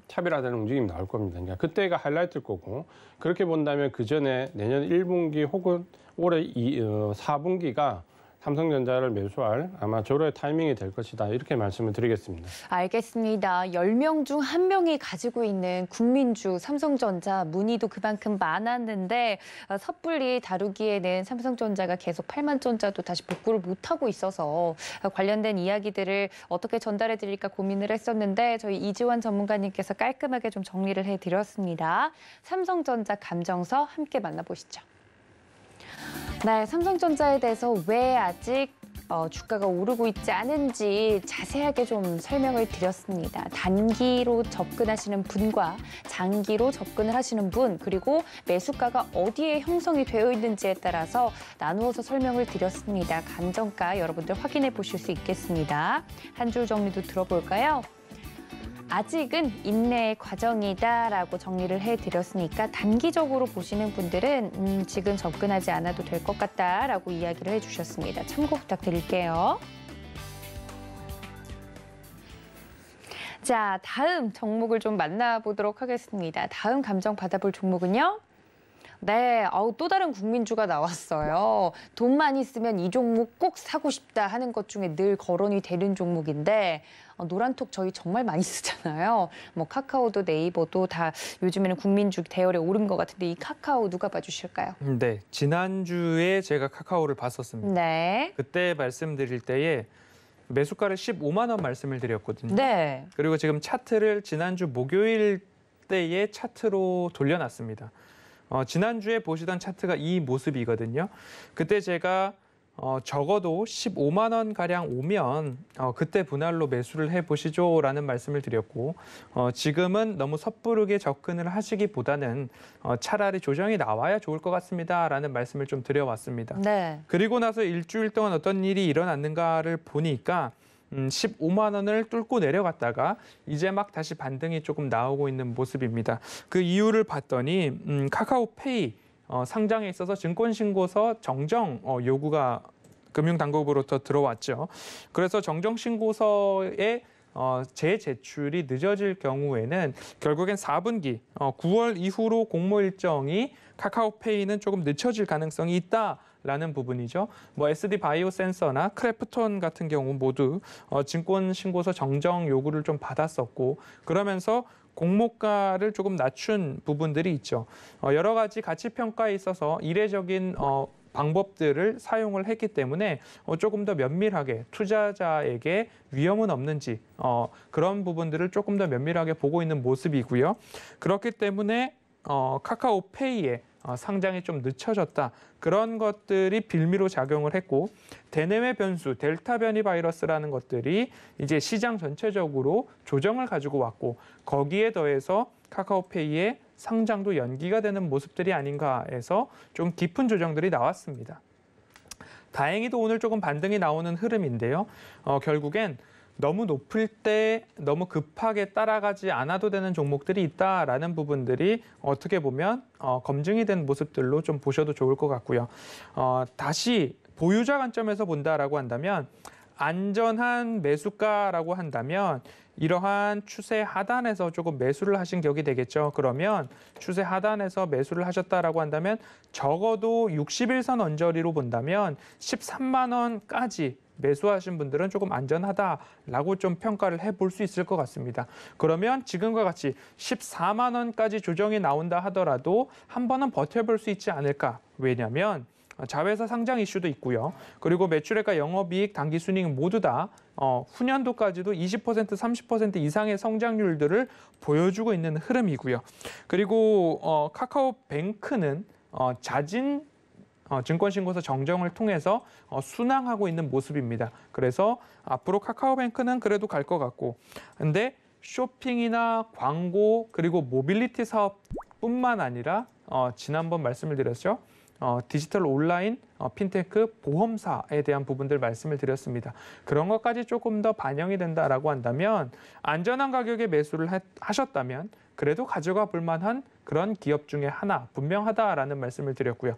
차별화되는 움직임이 나올 겁니다. 그러니까 그때가 하이라이트일 거고 그렇게 본다면 그 전에 내년 1분기 혹은 올해 2, 어, 4분기가 삼성전자를 매수할 아마 조로의 타이밍이 될 것이다. 이렇게 말씀을 드리겠습니다. 알겠습니다. 열 명 중 한명이 가지고 있는 국민주 삼성전자 문의도 그만큼 많았는데 어, 섣불리 다루기에는 삼성전자가 계속 8만 전자도 다시 복구를 못하고 있어서 어, 관련된 이야기들을 어떻게 전달해 드릴까 고민을 했었는데 저희 이지원 전문가님께서 깔끔하게 좀 정리를 해드렸습니다. 삼성전자 감정서 함께 만나보시죠. 네, 삼성전자에 대해서 왜 아직 어, 주가가 오르고 있지 않은지 자세하게 좀 설명을 드렸습니다. 단기로 접근하시는 분과 장기로 접근을 하시는 분 그리고 매수가가 어디에 형성이 되어 있는지에 따라서 나누어서 설명을 드렸습니다. 감정가 여러분들 확인해 보실 수 있겠습니다. 한 줄 정리도 들어볼까요? 아직은 인내의 과정이다라고 정리를 해드렸으니까 단기적으로 보시는 분들은 음, 지금 접근하지 않아도 될 것 같다라고 이야기를 해주셨습니다. 참고 부탁드릴게요. 자, 다음 종목을 좀 만나보도록 하겠습니다. 다음 감정 받아볼 종목은요. 네, 어우, 또 다른 국민주가 나왔어요. 돈만 있으면 이 종목 꼭 사고 싶다 하는 것 중에 늘 거론이 되는 종목인데 어, 노란톡 저희 정말 많이 쓰잖아요. 뭐 카카오도 네이버도 다 요즘에는 국민주 대열에 오른 것 같은데 이 카카오 누가 봐주실까요? 음, 네, 지난주에 제가 카카오를 봤었습니다. 네. 그때 말씀드릴 때에 매수가를 15만 원 말씀을 드렸거든요. 네. 그리고 지금 차트를 지난주 목요일 때의 차트로 돌려놨습니다. 어, 지난주에 보시던 차트가 이 모습이거든요. 그때 제가 어, 적어도 15만 원 가량 오면 어, 그때 분할로 매수를 해 보시죠라는 말씀을 드렸고 어, 지금은 너무 섣부르게 접근을 하시기보다는 어, 차라리 조정이 나와야 좋을 것 같습니다라는 말씀을 좀 드려왔습니다. 네. 그리고 나서 일주일 동안 어떤 일이 일어났는가를 보니까 음, 15만 원을 뚫고 내려갔다가 이제 막 다시 반등이 조금 나오고 있는 모습입니다. 그 이유를 봤더니 음, 카카오페이 어, 상장에 있어서 증권신고서 정정 어, 요구가 금융당국으로부터 들어왔죠. 그래서 정정신고서에 어, 재제출이 늦어질 경우에는 결국엔 4분기 어, 9월 이후로 공모 일정이 카카오페이는 조금 늦춰질 가능성이 있다라는 부분이죠. 뭐 SD 바이오 센서나 크래프톤 같은 경우 모두 어, 증권 신고서 정정 요구를 좀 받았었고 그러면서 공모가를 조금 낮춘 부분들이 있죠. 어, 여러 가지 가치 평가에 있어서 이례적인 어, 방법들을 사용을 했기 때문에 어, 조금 더 면밀하게 투자자에게 위험은 없는지 어, 그런 부분들을 조금 더 면밀하게 보고 있는 모습이고요. 그렇기 때문에 어, 카카오페이에 어, 상장이 좀 늦춰졌다. 그런 것들이 빌미로 작용을 했고 대내외 변수 델타 변이 바이러스라는 것들이 이제 시장 전체적으로 조정을 가지고 왔고 거기에 더해서 카카오페이의 상장도 연기가 되는 모습들이 아닌가 해서 좀 깊은 조정들이 나왔습니다. 다행히도 오늘 조금 반등이 나오는 흐름인데요. 어, 결국엔 너무 높을 때 너무 급하게 따라가지 않아도 되는 종목들이 있다라는 부분들이 어떻게 보면 어, 검증이 된 모습들로 좀 보셔도 좋을 것 같고요. 어, 다시 보유자 관점에서 본다라고 한다면 안전한 매수가라고 한다면 이러한 추세 하단에서 조금 매수를 하신 격이 되겠죠. 그러면 추세 하단에서 매수를 하셨다라고 한다면 적어도 61선 언저리로 본다면 13만 원까지 매수하신 분들은 조금 안전하다라고 좀 평가를 해볼 수 있을 것 같습니다. 그러면 지금과 같이 14만 원까지 조정이 나온다 하더라도 한 번은 버텨볼 수 있지 않을까? 왜냐하면 자회사 상장 이슈도 있고요. 그리고 매출액과 영업이익, 당기순이익 모두 다 어, 후년도까지도 20% 30% 이상의 성장률들을 보여주고 있는 흐름이고요. 그리고 어, 카카오뱅크는 어, 자진 어, 증권신고서 정정을 통해서 어, 순항하고 있는 모습입니다. 그래서 앞으로 카카오뱅크는 그래도 갈 것 같고 근데 쇼핑이나 광고 그리고 모빌리티 사업뿐만 아니라 어, 지난번 말씀을 드렸죠. 어, 디지털 온라인, 어, 핀테크, 보험사에 대한 부분들 말씀을 드렸습니다. 그런 것까지 조금 더 반영이 된다라고 한다면 안전한 가격에 매수를 하, 하셨다면 그래도 가져가 볼 만한 그런 기업 중에 하나 분명하다라는 말씀을 드렸고요.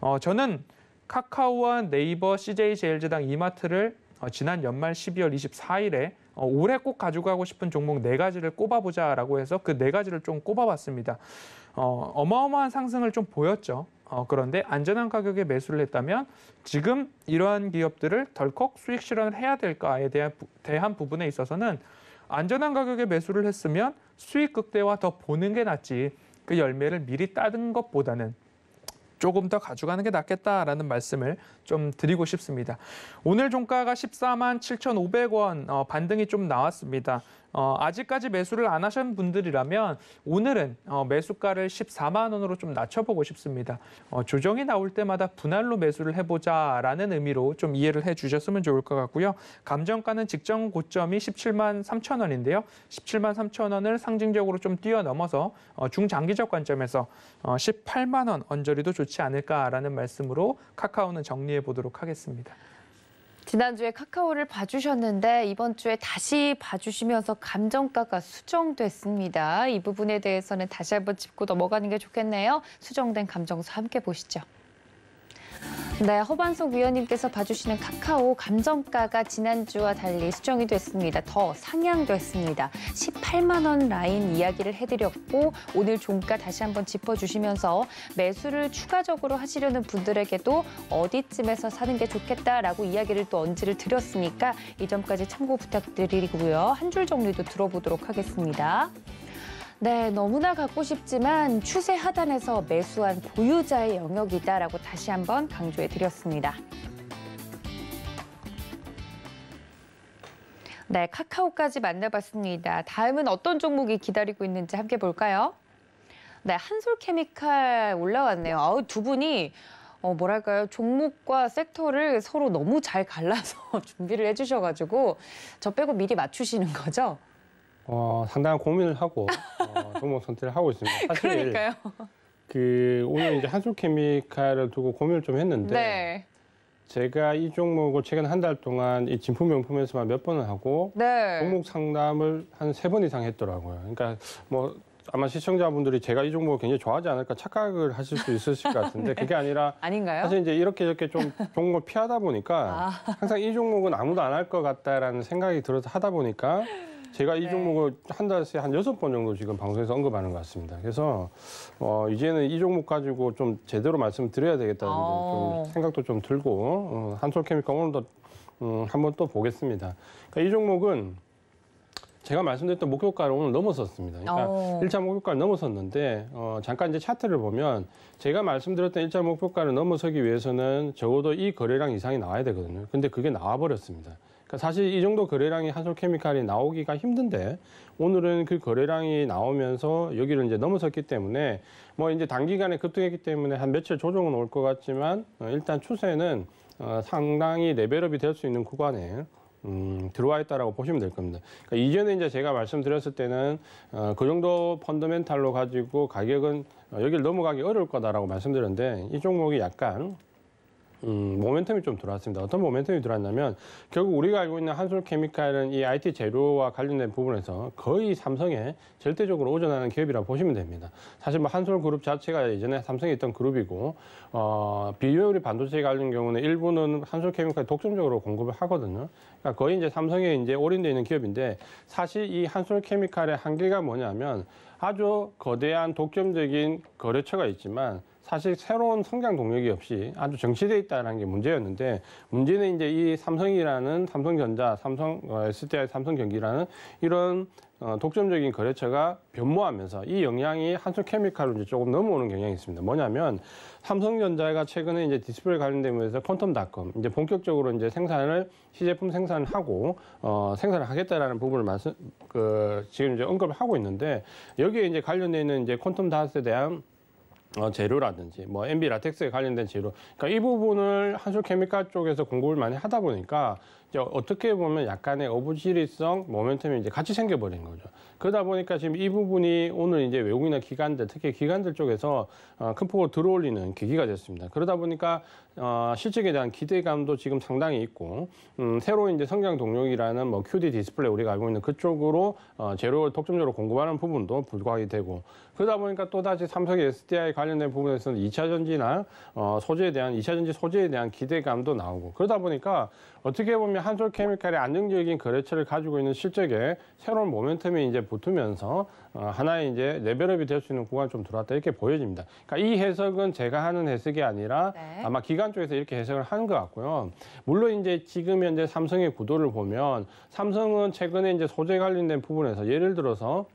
어, 저는 카카오와 네이버, CJ제일제당, 이마트를 어, 지난 연말 12월 24일에 어, 올해 꼭 가져가고 싶은 종목 네 가지를 꼽아보자라고 해서 그 네 가지를 좀 꼽아봤습니다. 어, 어마어마한 상승을 좀 보였죠. 어, 그런데 안전한 가격에 매수를 했다면 지금 이러한 기업들을 덜컥 수익 실현을 해야 될까에 대한, 대한 부분에 있어서는 안전한 가격에 매수를 했으면 수익 극대화 더 보는 게 낫지. 그 열매를 미리 따든 것보다는 조금 더 가져가는 게 낫겠다라는 말씀을 좀 드리고 싶습니다. 오늘 종가가 14만 7,500원 어, 반등이 좀 나왔습니다. 어, 아직까지 매수를 안 하신 분들이라면 오늘은 어, 매수가를 14만 원으로 좀 낮춰보고 싶습니다. 어, 조정이 나올 때마다 분할로 매수를 해보자라는 의미로 좀 이해를 해주셨으면 좋을 것 같고요. 감정가는 직전 고점이 17만 3천 원인데요. 17만 3천 원을 상징적으로 좀 뛰어넘어서 어, 중장기적 관점에서 어, 18만 원 언저리도 좋지 않을까라는 말씀으로 카카오는 정리해 보도록 하겠습니다. 지난주에 카카오를 봐주셨는데 이번 주에 다시 봐주시면서 감정가가 수정됐습니다. 이 부분에 대해서는 다시 한번 짚고 넘어가는 게 좋겠네요. 수정된 감정서 함께 보시죠. 네, 허반석 위원님께서 봐주시는 카카오 감정가가 지난주와 달리 수정이 됐습니다. 더 상향됐습니다. 18만 원 라인 이야기를 해드렸고 오늘 종가 다시 한번 짚어주시면서 매수를 추가적으로 하시려는 분들에게도 어디쯤에서 사는 게 좋겠다라고 이야기를 또 언지를 드렸으니까 이 점까지 참고 부탁드리고요. 한 줄 정리도 들어보도록 하겠습니다. 네, 너무나 갖고 싶지만 추세 하단에서 매수한 보유자의 영역이다라고 다시 한번 강조해 드렸습니다. 네, 카카오까지 만나봤습니다. 다음은 어떤 종목이 기다리고 있는지 함께 볼까요? 네, 한솔케미칼 올라왔네요. 아우, 두 분이 어, 뭐랄까요. 종목과 섹터를 서로 너무 잘 갈라서 *laughs* 준비를 해주셔가지고 저 빼고 미리 맞추시는 거죠? 어, 상당한 고민을 하고 어, 종목 선택을 하고 있습니다. *laughs* 사실 그러니까요. 그 오늘 이제 한솔케미칼을 두고 고민을 좀 했는데 네. 제가 이 종목을 최근 한 달 동안 이 진품 명품에서만 몇 번을 하고 네. 종목 상담을 한 세 번 이상 했더라고요. 그러니까 뭐 아마 시청자분들이 제가 이 종목을 굉장히 좋아하지 않을까 착각을 하실 수 있으실 것 같은데 *laughs* 네. 그게 아니라 아닌가요? 사실 이제 이렇게 이렇게좀 종목을 피하다 보니까 아. 항상 이 종목은 아무도 안 할 것 같다라는 생각이 들어서 하다 보니까 제가 이 네. 종목을 한 달에 한 여섯 번 정도 지금 방송에서 언급하는 것 같습니다. 그래서 어, 이제는 이 종목 가지고 좀 제대로 말씀드려야 되겠다는 좀 어. 생각도 좀 들고 어, 한솔케미카 오늘도 음, 한번 또 보겠습니다. 그러니까 이 종목은 제가 말씀드렸던 목표가를 오늘 넘어섰습니다. 그러니까 오. 어. 1차 목표가를 넘어섰는데 어, 잠깐 이제 차트를 보면 제가 말씀드렸던 1차 목표가를 넘어서기 위해서는 적어도 이 거래량 이상이 나와야 되거든요. 근데 그게 나와버렸습니다. 그러니까 사실 이 정도 거래량이 한솔케미칼이 나오기가 힘든데 오늘은 그 거래량이 나오면서 여기를 이제 넘어섰기 때문에 뭐 이제 단기간에 급등했기 때문에 한 며칠 조정은 올 것 같지만 어, 일단 추세는 어, 상당히 레벨업이 될 수 있는 구간에 음, 들어와 있다라고 보시면 될 겁니다. 그러니까 이전에 이제 제가 말씀드렸을 때는 어, 그 정도 펀더멘탈로 가지고 가격은 어, 여기를 넘어가기 어려울 거다라고 말씀드렸는데 이 종목이 약간 음, 모멘텀이 좀 들어왔습니다. 어떤 모멘텀이 들어왔냐면 결국 우리가 알고 있는 한솔 케미칼은 이 IT 재료와 관련된 부분에서 거의 삼성에 절대적으로 오전하는 기업이라고 보시면 됩니다. 사실 뭐 한솔 그룹 자체가 예전에 삼성에 있던 그룹이고 어, 비효율이 반도체 관련 경우는 일부는 한솔 케미칼 독점적으로 공급을 하거든요. 그러니까 거의 이제 삼성에 이제 올인되어 있는 기업인데 사실 이 한솔 케미칼의 한계가 뭐냐면 아주 거대한 독점적인 거래처가 있지만 사실 새로운 성장 동력이 없이 아주 정시돼 있다는 게 문제였는데 문제는 이제 이 삼성이라는 삼성전자, 삼성 SDI 어, 삼성경기라는 이런 어, 독점적인 거래처가 변모하면서 이 영향이 한쪽케미칼로 이제 조금 넘어오는 경향이 있습니다. 뭐냐면 삼성전자가 최근에 이제 디스플레이 관련된 면에서 퀀텀닷컴 이제 본격적으로 이제 생산을 시제품 생산 하고 어, 생산을 하겠다라는 부분을 말씀 그 지금 이제 언급을 하고 있는데 여기에 이제 관련되는 이제 퀀텀닷에 대한 어, 재료라든지 뭐 MB 라텍스에 관련된 재료 그러니까 이 부분을 한솔케미칼 쪽에서 공급을 많이 하다 보니까 어떻게 보면 약간의 어부지리성 모멘텀이 이제 같이 생겨버린 거죠. 그러다 보니까 지금 이 부분이 오늘 이제 외국이나 기관들, 특히 기관들 쪽에서 어, 큰 폭으로 들어올리는 계기가 됐습니다. 그러다 보니까 어, 실적에 대한 기대감도 지금 상당히 있고 음, 새로 이제 성장 동력이라는 뭐 QD 디스플레이 우리가 알고 있는 그쪽으로 어, 재료 를 독점적으로 공급하는 부분도 불과하게 되고 그러다 보니까 또 다시 삼성의 SDI 관련된 부분에서는 2차 전지나 어, 소재에 대한 2차 전지 소재에 대한 기대감도 나오고 그러다 보니까 어떻게 보면 한솔 케미칼이 안정적인 거래처를 가지고 있는 실적에 새로운 모멘텀이 이제 붙으면서 어, 하나의 이제 레벨업이 될 수 있는 구간이 좀 들어왔다 이렇게 보여집니다. 그러니까 이 해석은 제가 하는 해석이 아니라 네. 아마 기관 쪽에서 이렇게 해석을 하는 것 같고요. 물론 이제 지금 현재 삼성의 구도를 보면 삼성은 최근에 이제 소재 관련된 부분에서 예를 들어서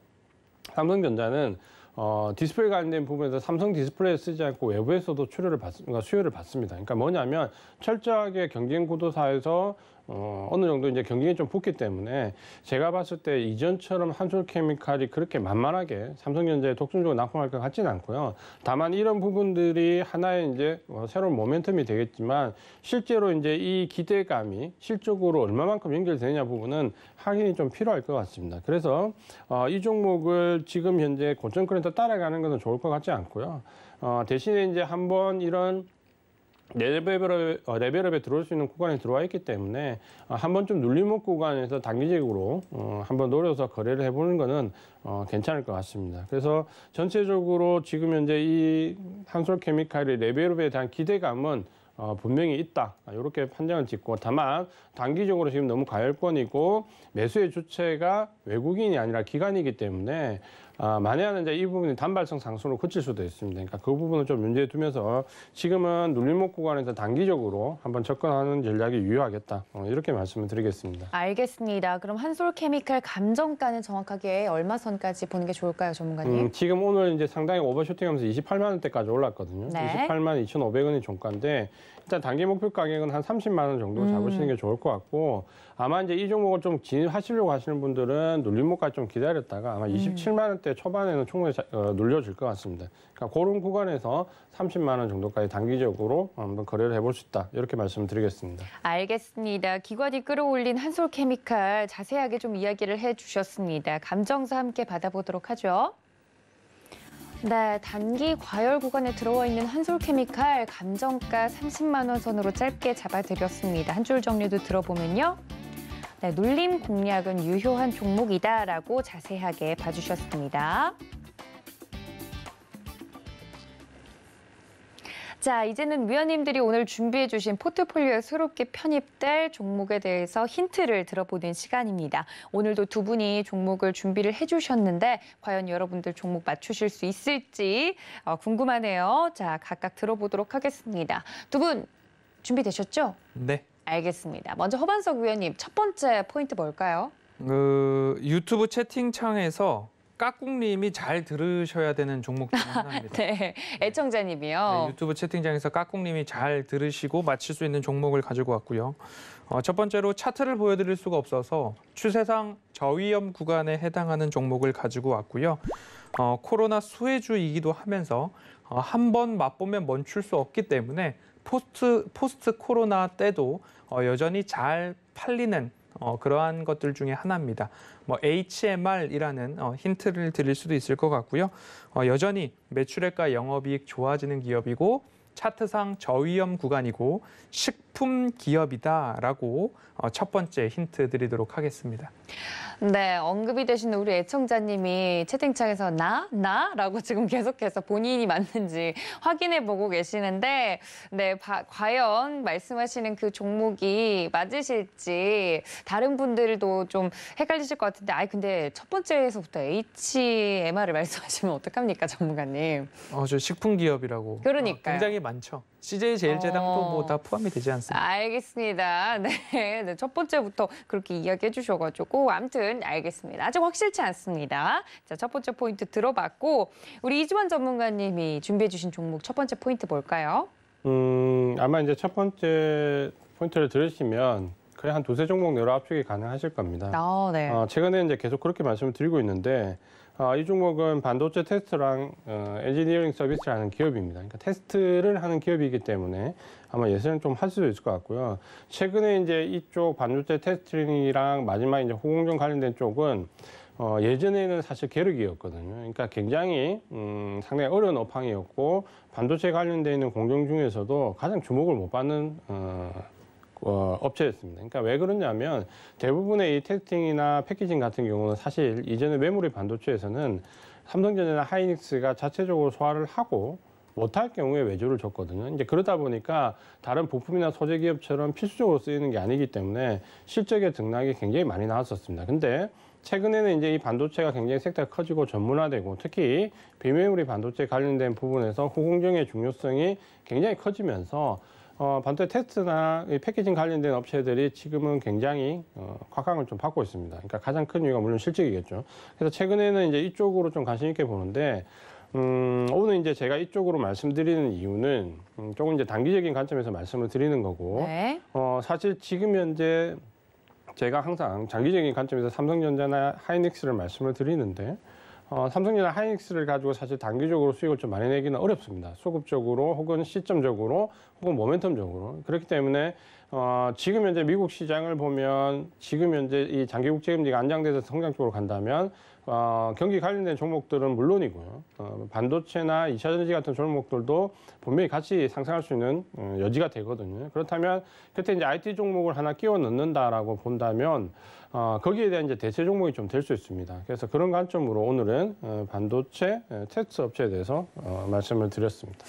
삼성전자는 어, 디스플레이 관련된 부분에서 삼성 디스플레이 쓰지 않고 외부에서도 출혈을 받, 그러니까 수요를 받습니다. 그러니까 뭐냐면 철저하게 경쟁 구도사에서 어, 어느 정도 이제 경쟁이 좀 붙기 때문에 제가 봤을 때 이전처럼 한솔케미칼이 그렇게 만만하게 삼성전자에 독점적으로 납품할 것 같지는 않고요. 다만 이런 부분들이 하나의 이제 뭐 새로운 모멘텀이 되겠지만 실제로 이제 이 기대감이 실적으로 얼마만큼 연결되느냐 부분은 확인이 좀 필요할 것 같습니다. 그래서 어, 이 종목을 지금 현재 고점 크렌터 따라가는 것은 좋을 것 같지 않고요. 어, 대신에 이제 한번 이런 레벨업, 어, 레벨업에 들어올 수 있는 구간에 들어와 있기 때문에 어, 한번좀 눌림목 구간에서 단기적으로 어, 한번 노려서 거래를 해보는 것은 괜찮을 것 같습니다. 그래서 전체적으로 지금 현재 이 한솔케미칼의 레벨업에 대한 기대감은 어, 분명히 있다 이렇게 판정을 짓고 다만 단기적으로 지금 너무 과열권이고 매수의 주체가 외국인이 아니라 기관이기 때문에 아, 만에하는 이제 이 부분이 단발성 상승으로 그칠 수도 있습니다. 그러니까 그 부분을 좀문제에 두면서 지금은 눌림목 구간에서 단기적으로 한번 접근하는 전략이 유효하겠다. 어, 이렇게 말씀을 드리겠습니다. 알겠습니다. 그럼 한솔케미칼 감정가는 정확하게 얼마 선까지 보는 게 좋을까요, 전문가님? 음, 지금 오늘 이제 상당히 오버슈팅하면서 28만 원대까지 올랐거든요. 네. 28만 2,500원이 종가인데 일단 단기 목표 가격은 한 30만 원 정도 잡으시는 음. 게 좋을 것 같고 아마 이제 이 종목을 좀 진입하시려고 하시는 분들은 눌림목까지 좀 기다렸다가 아마 27만 음. 원대 초반에는 충분히 어, 눌려질 것 같습니다. 그러니까 그런 구간에서 30만 원 정도까지 단기적으로 한번 거래를 해볼 수 있다 이렇게 말씀드리겠습니다. 알겠습니다. 기관이 끌어올린 한솔케미칼 자세하게 좀 이야기를 해주셨습니다. 감정사 함께 받아보도록 하죠. 네, 단기 과열 구간에 들어와 있는 한솔케미칼 감정가 30만 원 선으로 짧게 잡아드렸습니다. 한 줄 정리도 들어보면요. 네, 놀림 공략은 유효한 종목이다라고 자세하게 봐주셨습니다. 자, 이제는 위원님들이 오늘 준비해 주신 포트폴리오에 새롭게 편입될 종목에 대해서 힌트를 들어보는 시간입니다. 오늘도 두 분이 종목을 준비를 해 주셨는데 과연 여러분들 종목 맞추실 수 있을지 어, 궁금하네요. 자, 각각 들어보도록 하겠습니다. 두 분 준비되셨죠? 네. 알겠습니다. 먼저 허반석 위원님 첫 번째 포인트 뭘까요? 그 유튜브 채팅창에서 까꿍님이 잘 들으셔야 되는 종목 중 하나입니다. *laughs* 네, 네, 애청자님이요. 네, 유튜브 채팅장에서 까꿍님이 잘 들으시고 맞힐 수 있는 종목을 가지고 왔고요. 어, 첫 번째로 차트를 보여드릴 수가 없어서 추세상 저위험 구간에 해당하는 종목을 가지고 왔고요. 어, 코로나 수혜주이기도 하면서 어, 한 번 맛보면 멈출 수 없기 때문에 포스트, 포스트 코로나 때도 어, 여전히 잘 팔리는 어, 그러한 것들 중에 하나입니다. 뭐 HMR이라는 어, 힌트를 드릴 수도 있을 것 같고요. 어, 여전히 매출액과 영업이익 좋아지는 기업이고 차트상 저위험 구간이고 식 부품 기업이다라고 어, 첫 번째 힌트 드리도록 하겠습니다. 네, 언급이 되신 우리 애청자님이 채팅창에서 나? 나? 라고 지금 계속해서 본인이 맞는지 확인해 보고 계시는데, 네, 바, 과연 말씀하시는 그 종목이 맞으실지, 다른 분들도 좀 헷갈리실 것 같은데, 아이, 근데 첫 번째에서부터 HMR을 말씀하시면 어떡합니까, 전문가님? 어, 저 식품 기업이라고. 그러니까. 어, 굉장히 많죠. CJ 제일제당도 어... 뭐 뭐다 포함이 되지 않습니까? 알겠습니다. *laughs* 네, 네, 첫 번째부터 그렇게 이야기해 주셔가지고 아무튼 알겠습니다. 아직 확실치 않습니다. 자, 첫 번째 포인트 들어봤고 우리 이주환 전문가님이 준비해 주신 종목 첫 번째 포인트 뭘까요? 음, 아마 이제 첫 번째 포인트를 들으시면 거의 한 두세 종목 내로 압축이 가능하실 겁니다. 아, 네. 어, 최근에 이제 계속 그렇게 말씀을 드리고 있는데 어, 이 종목은 반도체 테스트랑 어, 엔지니어링 서비스를 하는 기업입니다. 그러니까 테스트를 하는 기업이기 때문에 아마 예상을 좀할 수도 있을 것 같고요. 최근에 이제 이쪽 반도체 테스트랑 마지막 이제 호공정 관련된 쪽은 어, 예전에는 사실 계륵이었거든요. 그러니까 굉장히 음, 상당히 어려운 업황이었고 반도체 관련돼 있는 공정 중에서도 가장 주목을 못 받는 어, 어, 업체였습니다. 그러니까 왜 그러냐면 대부분의 이 테스팅이나 패키징 같은 경우는 사실 이전에 메모리 반도체에서는 삼성전자나 하이닉스가 자체적으로 소화를 하고 못할 경우에 외주를 줬거든요. 이제 그러다 보니까 다른 부품이나 소재 기업처럼 필수적으로 쓰이는 게 아니기 때문에 실적의 등락이 굉장히 많이 나왔었습니다. 근데 최근에는 이제 이 반도체가 굉장히 섹터가 커지고 전문화되고 특히 비메모리 반도체 관련된 부분에서 후공정의 중요성이 굉장히 커지면서 어, 반도체 테스트나 이 패키징 관련된 업체들이 지금은 굉장히 어, 각광을 좀 받고 있습니다. 그러니까 가장 큰 이유가 물론 실적이겠죠. 그래서 최근에는 이제 이쪽으로 좀 관심 있게 보는데 음, 오늘 이제 제가 이쪽으로 말씀드리는 이유는 음, 조금 이제 단기적인 관점에서 말씀을 드리는 거고 네. 어, 사실 지금 현재 제가 항상 장기적인 관점에서 삼성전자나 하이닉스를 말씀을 드리는데 어, 삼성이나 하이닉스를 가지고 사실 단기적으로 수익을 좀 많이 내기는 어렵습니다. 소급적으로 혹은 시점적으로 혹은 모멘텀적으로 그렇기 때문에 어, 지금 현재 미국 시장을 보면 지금 현재 이 장기 국채 금리가 안정돼서 성장 쪽으로 간다면 어, 경기 관련된 종목들은 물론이고요. 어, 반도체나 이차 전지 같은 종목들도 분명히 같이 상승할 수 있는 음, 여지가 되거든요. 그렇다면 그때 이제 IT 종목을 하나 끼워 넣는다라고 본다면 어, 거기에 대한 이제 대체 종목이 좀 될 수 있습니다. 그래서 그런 관점으로 오늘은 어, 반도체 어, 테스트 업체에 대해서 어, 말씀을 드렸습니다.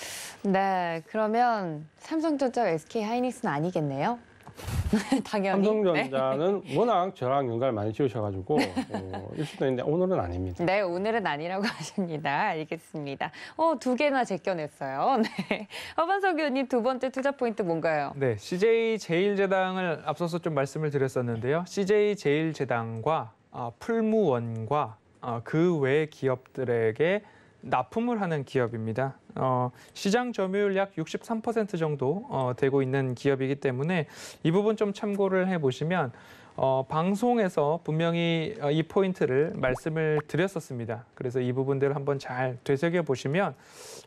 네, 그러면 삼성전자 SK 하이닉스는 아니겠네요. *laughs* 당연히. 삼성전자는 네. 워낙 저랑 연관을 많이 지으셔가지고 어, 일 수도 있는데 오늘은 아닙니다. 네, 오늘은 아니라고 *laughs* 하십니다. 알겠습니다. 어, 두 개나 제껴냈어요. *laughs* 네. 허반석 의원님 두 번째 투자 포인트 뭔가요? 네, CJ 제일제당을 앞서서 좀 말씀을 드렸었는데요. CJ 제일제당과 어, 풀무원과 어, 그외 기업들에게 납품을 하는 기업입니다. 어, 시장 점유율 약 63% 정도 어, 되고 있는 기업이기 때문에 이 부분 좀 참고를 해보시면 어, 방송에서 분명히 어, 이 포인트를 말씀을 드렸었습니다. 그래서 이 부분들을 한번 잘 되새겨 보시면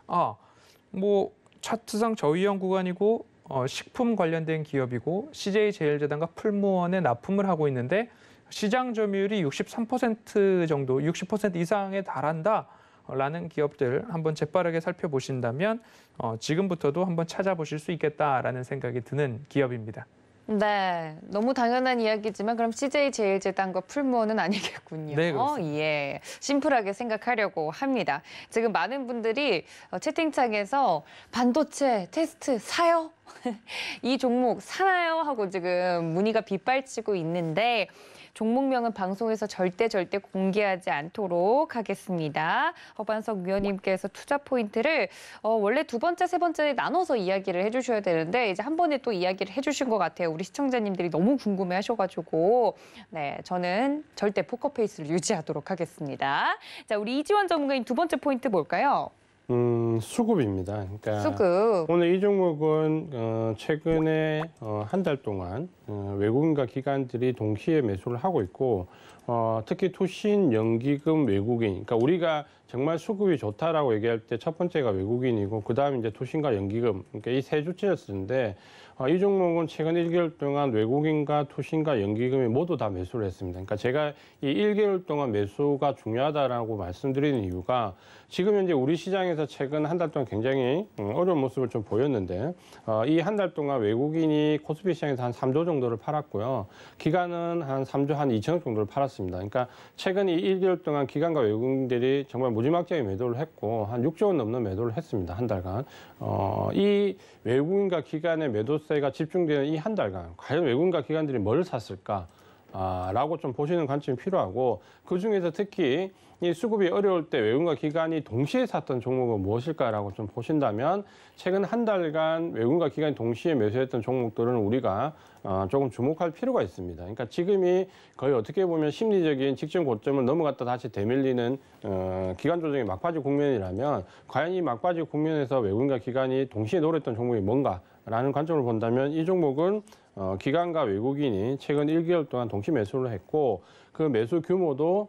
아, 뭐 차트상 저위험 구간이고 어, 식품 관련된 기업이고 CJ제일제당과 풀무원에 납품을 하고 있는데 시장 점유율이 63% 정도, 60% 이상에 달한다. 라는 기업들 한번 재빠르게 살펴보신다면 어, 지금부터도 한번 찾아보실 수 있겠다라는 생각이 드는 기업입니다. 네, 너무 당연한 이야기지만 그럼 CJ 제일제당과 풀무원은 아니겠군요. 네, 그렇습니다. 예, 심플하게 생각하려고 합니다. 지금 많은 분들이 어, 채팅창에서 반도체 테스트 사요? *laughs* 이 종목 사나요? 하고 지금 문의가 빗발치고 있는데 종목명은 방송에서 절대 절대 공개하지 않도록 하겠습니다. 허반석 위원님께서 투자 포인트를 어, 원래 두 번째, 세 번째 나눠서 이야기를 해주셔야 되는데 이제 한 번에 또 이야기를 해주신 것 같아요. 우리 시청자님들이 너무 궁금해하셔가지고 네 저는 절대 포커페이스를 유지하도록 하겠습니다. 자 우리 이지원 전문가님 두 번째 포인트 뭘까요? 음, 수급입니다. 그러니까 수급. 오늘 이 종목은 어, 최근에 어, 한 달 동안 어, 외국인과 기관들이 동시에 매수를 하고 있고 어, 특히 투신, 연기금, 외국인. 그러니까 우리가 정말 수급이 좋다라고 얘기할 때 첫 번째가 외국인이고 그 다음 이제 투신과 연기금. 그러니까 이 세 주째였는데 어, 이 종목은 최근 1개월 동안 외국인과 투신과 연기금이 모두 다 매수를 했습니다. 그러니까 제가 이 1개월 동안 매수가 중요하다라고 말씀드리는 이유가 지금 현재 우리 시장에서 최근 한 달 동안 굉장히 음, 어려운 모습을 좀 보였는데 어, 이한 달 동안 외국인이 코스피 시장에서 한 3조 정도를 팔았고요. 기간은 한 3조 한 2천억 정도를 팔았습니다. 그러니까 최근 이 1개월 동안 기관과 외국인들이 정말 무지막지하게 매도를 했고 한 6조 원 넘는 매도를 했습니다. 한 달간. 어, 이 외국인과 기관의 매도세가 집중되는 이 한 달간 과연 외국인과 기관들이 뭘 샀을까? 아, 라고 좀 보시는 관점이 필요하고 그중에서 특히 이 수급이 어려울 때 외국인과 기관이 동시에 샀던 종목은 무엇일까라고 좀 보신다면 최근 한 달간 외국인과 기관이 동시에 매수했던 종목들은 우리가 어, 조금 주목할 필요가 있습니다. 그러니까 지금이 거의 어떻게 보면 심리적인 직전 고점을 넘어갔다 다시 대밀리는 어, 기간 조정의 막바지 국면이라면 과연 이 막바지 국면에서 외국인과 기관이 동시에 노렸던 종목이 뭔가라는 관점을 본다면 이 종목은 어, 기관과 외국인이 최근 1개월 동안 동시 매수를 했고 그 매수 규모도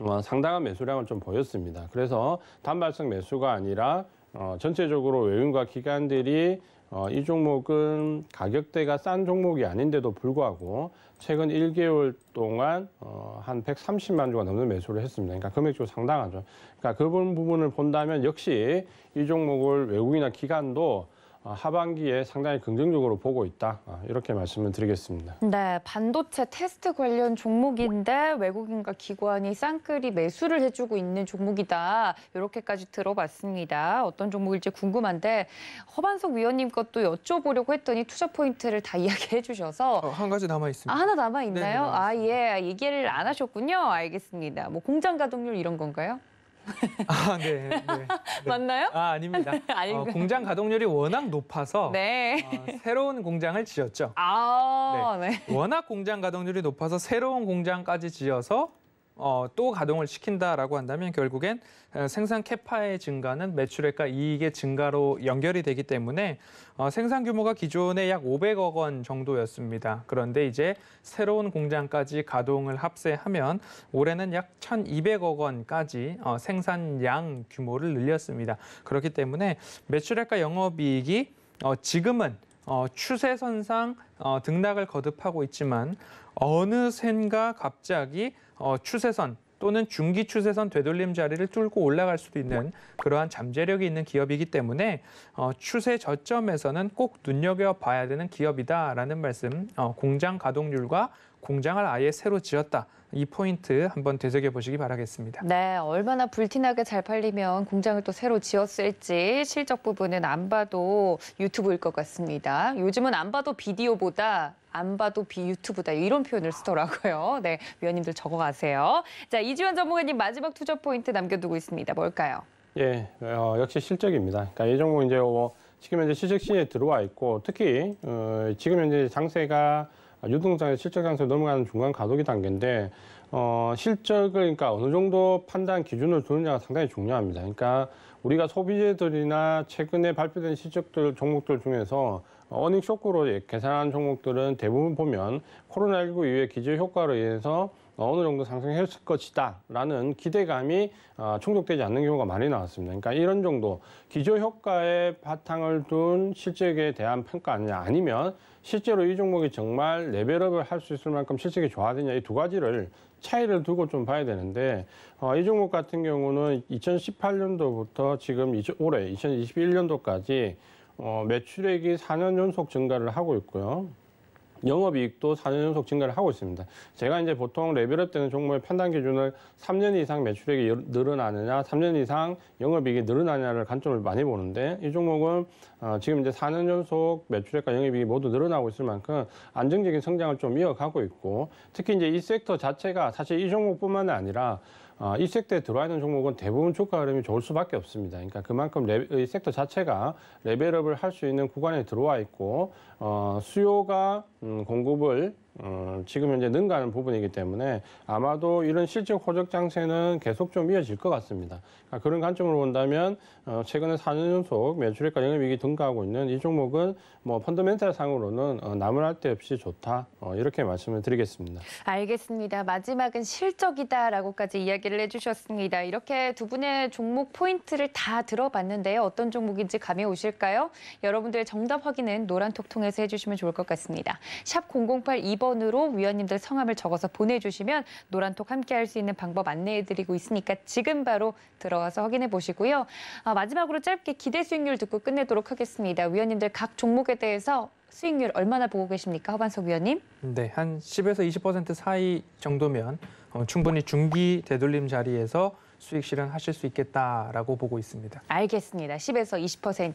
어, 상당한 매수량을 좀 보였습니다. 그래서 단발성 매수가 아니라 어, 전체적으로 외인과 기관들이 어, 이 종목은 가격대가 싼 종목이 아닌데도 불구하고 최근 1개월 동안 어, 한 130만 주가 넘는 매수를 했습니다. 그러니까 금액적으로 상당하죠. 그러니까 그런 부분을 본다면 역시 이 종목을 외국이나 인 기관도 아, 하반기에 상당히 긍정적으로 보고 있다 아, 이렇게 말씀을 드리겠습니다. 네, 반도체 테스트 관련 종목인데 외국인과 기관이 쌍끌이 매수를 해주고 있는 종목이다 이렇게까지 들어봤습니다. 어떤 종목일지 궁금한데 허반석 위원님 것도 여쭤보려고 했더니 투자 포인트를 다 *laughs* 이야기해 주셔서 어, 한 가지 남아 있습니다. 아, 하나 남아 있나요? 네, 네 아 예, 얘기를 안 하셨군요. 알겠습니다. 뭐 공장 가동률 이런 건가요? *laughs* 아, 네, 네, 네. *laughs* 맞나요? 아, 아닙니다. *laughs* 아닌가요? 어, 공장 가동률이 워낙 높아서 네. 어, 새로운 공장을 지었죠. 아, 네. 네. 워낙 공장 가동률이 높아서 새로운 공장까지 지어서 어, 또 가동을 시킨다라고 한다면 결국엔 어, 생산 캐파의 증가는 매출액과 이익의 증가로 연결이 되기 때문에 어, 생산 규모가 기존에 약 500억 원 정도였습니다. 그런데 이제 새로운 공장까지 가동을 합세하면 올해는 약 1,200억 원까지 어, 생산량 규모를 늘렸습니다. 그렇기 때문에 매출액과 영업이익이 어, 지금은 어, 추세선상 어, 등락을 거듭하고 있지만 어느샌가 갑자기 어, 추세선 또는 중기 추세선 되돌림 자리를 뚫고 올라갈 수도 있는 그러한 잠재력이 있는 기업이기 때문에 어, 추세 저점에서는 꼭 눈여겨봐야 되는 기업이다라는 말씀, 어, 공장 가동률과 공장을 아예 새로 지었다. 이 포인트 한번 되새겨 보시기 바라겠습니다. 네, 얼마나 불티나게 잘 팔리면 공장을 또 새로 지었을지 실적 부분은 안 봐도 유튜브일 것 같습니다. 요즘은 안 봐도 비디오보다 안 봐도 비유튜브다 이런 표현을 쓰더라고요. 네, 위원님들 적어가세요. 자, 이지원 전문가님 마지막 투자 포인트 남겨두고 있습니다. 뭘까요? 예, 어, 역시 실적입니다. 그러니까 이 종목 이제 어, 지금 현재 시적 시에 들어와 있고 특히 어, 지금 현재 장세가 아, 유동자의 실적 장세로 넘어가는 중간 가속이 단계인데 어, 실적을 그러니까 어느 정도 판단 기준을 두느냐가 상당히 중요합니다. 그러니까 우리가 소비자들이나 최근에 발표된 실적들 종목들 중에서 어닝 쇼크로 계산한 종목들은 대부분 보면 코로나19 이후에 기저 효과로 인해서 어, 어느 정도 상승했을 것이다라는 기대감이 어, 충족되지 않는 경우가 많이 나왔습니다. 그러니까 이런 정도 기조 효과에 바탕을 둔 실적에 대한 평가 아니냐 아니면 실제로 이 종목이 정말 레벨업을 할 수 있을 만큼 실적이 좋아지냐 이 두 가지를 차이를 두고 좀 봐야 되는데 어, 이 종목 같은 경우는 2018년도부터 지금 올해 2021년도까지 어, 매출액이 4년 연속 증가를 하고 있고요. 영업이익도 4년 연속 증가를 하고 있습니다. 제가 이제 보통 레벨업 되는 종목의 판단 기준을 3년 이상 매출액이 늘어나느냐, 3년 이상 영업이익이 늘어나냐를 관점을 많이 보는데 이 종목은 어, 지금 이제 4년 연속 매출액과 영업이익이 모두 늘어나고 있을 만큼 안정적인 성장을 좀 이어가고 있고 특히 이제 이 섹터 자체가 사실 이 종목뿐만 아니라 어, 이 섹터에 들어와 있는 종목은 대부분 주가 흐름이 좋을 수밖에 없습니다. 그러니까 그만큼 레, 이 섹터 자체가 레벨업을 할 수 있는 구간에 들어와 있고 어, 수요가 음, 공급을 어, 지금 현재 능가하는 부분이기 때문에 아마도 이런 실적 호적 장세는 계속 좀 이어질 것 같습니다. 그러니까 그런 관점으로 본다면 어, 최근에 4년 연속 매출액과 영업이익이 등가하고 있는 이 종목은 뭐 펀더멘탈 상으로는 어, 나무랄 데 없이 좋다 어, 이렇게 말씀을 드리겠습니다. 알겠습니다. 마지막은 실적이다라고까지 이야기를 해주셨습니다. 이렇게 두 분의 종목 포인트를 다 들어봤는데요. 어떤 종목인지 감이 오실까요? 여러분들의 정답 확인은 노란톡 통해서 해주시면 좋을 것 같습니다. 샵 0082번으로 위원님들 성함을 적어서 보내주시면 노란톡 함께할 수 있는 방법 안내해드리고 있으니까 지금 바로 들어와서 확인해 보시고요. 아, 마지막으로 짧게 기대 수익률 듣고 끝내도록 하겠습니다. 위원님들 각 종목에 대해서 수익률 얼마나 보고 계십니까? 허반석 위원님. 네, 한 10에서 20% 사이 정도면 어, 충분히 중기 되돌림 자리에서 수익 실현하실 수 있겠다라고 보고 있습니다. 알겠습니다. 10에서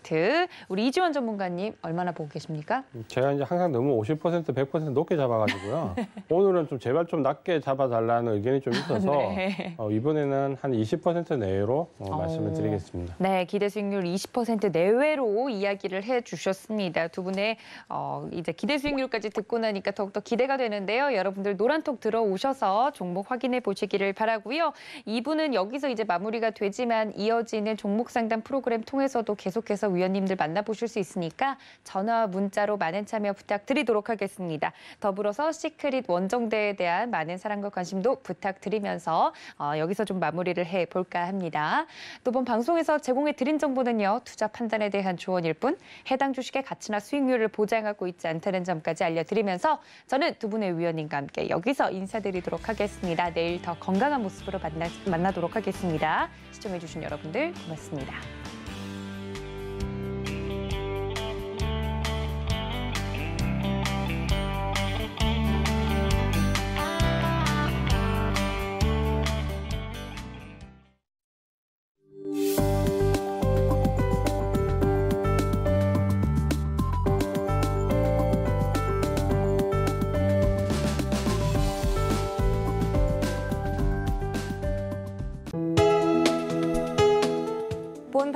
20% 우리 이지원 전문가님 얼마나 보고 계십니까? 제가 이제 항상 너무 50% 100% 높게 잡아가지고요. *laughs* 오늘은 좀 제발 좀 낮게 잡아달라는 의견이 좀 있어서 *laughs* 네. 어, 이번에는 한 20% 내외로 어, 어, 말씀을 드리겠습니다. 네, 기대 수익률 20% 내외로 이야기를 해주셨습니다. 두 분의 어, 이제 기대 수익률까지 듣고 나니까 더욱더 기대가 되는데요. 여러분들 노란톡 들어오셔서 종목 확인해 보시기를 바라고요. 이분은 여기 여기서 이제 마무리가 되지만 이어지는 종목 상담 프로그램 통해서도 계속해서 위원님들 만나보실 수 있으니까 전화와 문자로 많은 참여 부탁드리도록 하겠습니다. 더불어서 시크릿 원정대에 대한 많은 사랑과 관심도 부탁드리면서 어, 여기서 좀 마무리를 해볼까 합니다. 또 이번 방송에서 제공해드린 정보는요. 투자 판단에 대한 조언일 뿐 해당 주식의 가치나 수익률을 보장하고 있지 않다는 점까지 알려드리면서 저는 두 분의 위원님과 함께 여기서 인사드리도록 하겠습니다. 내일 더 건강한 모습으로 만나, 만나도록 하겠습니다. 뵙겠습니다. 시청해주신 여러분들 고맙습니다.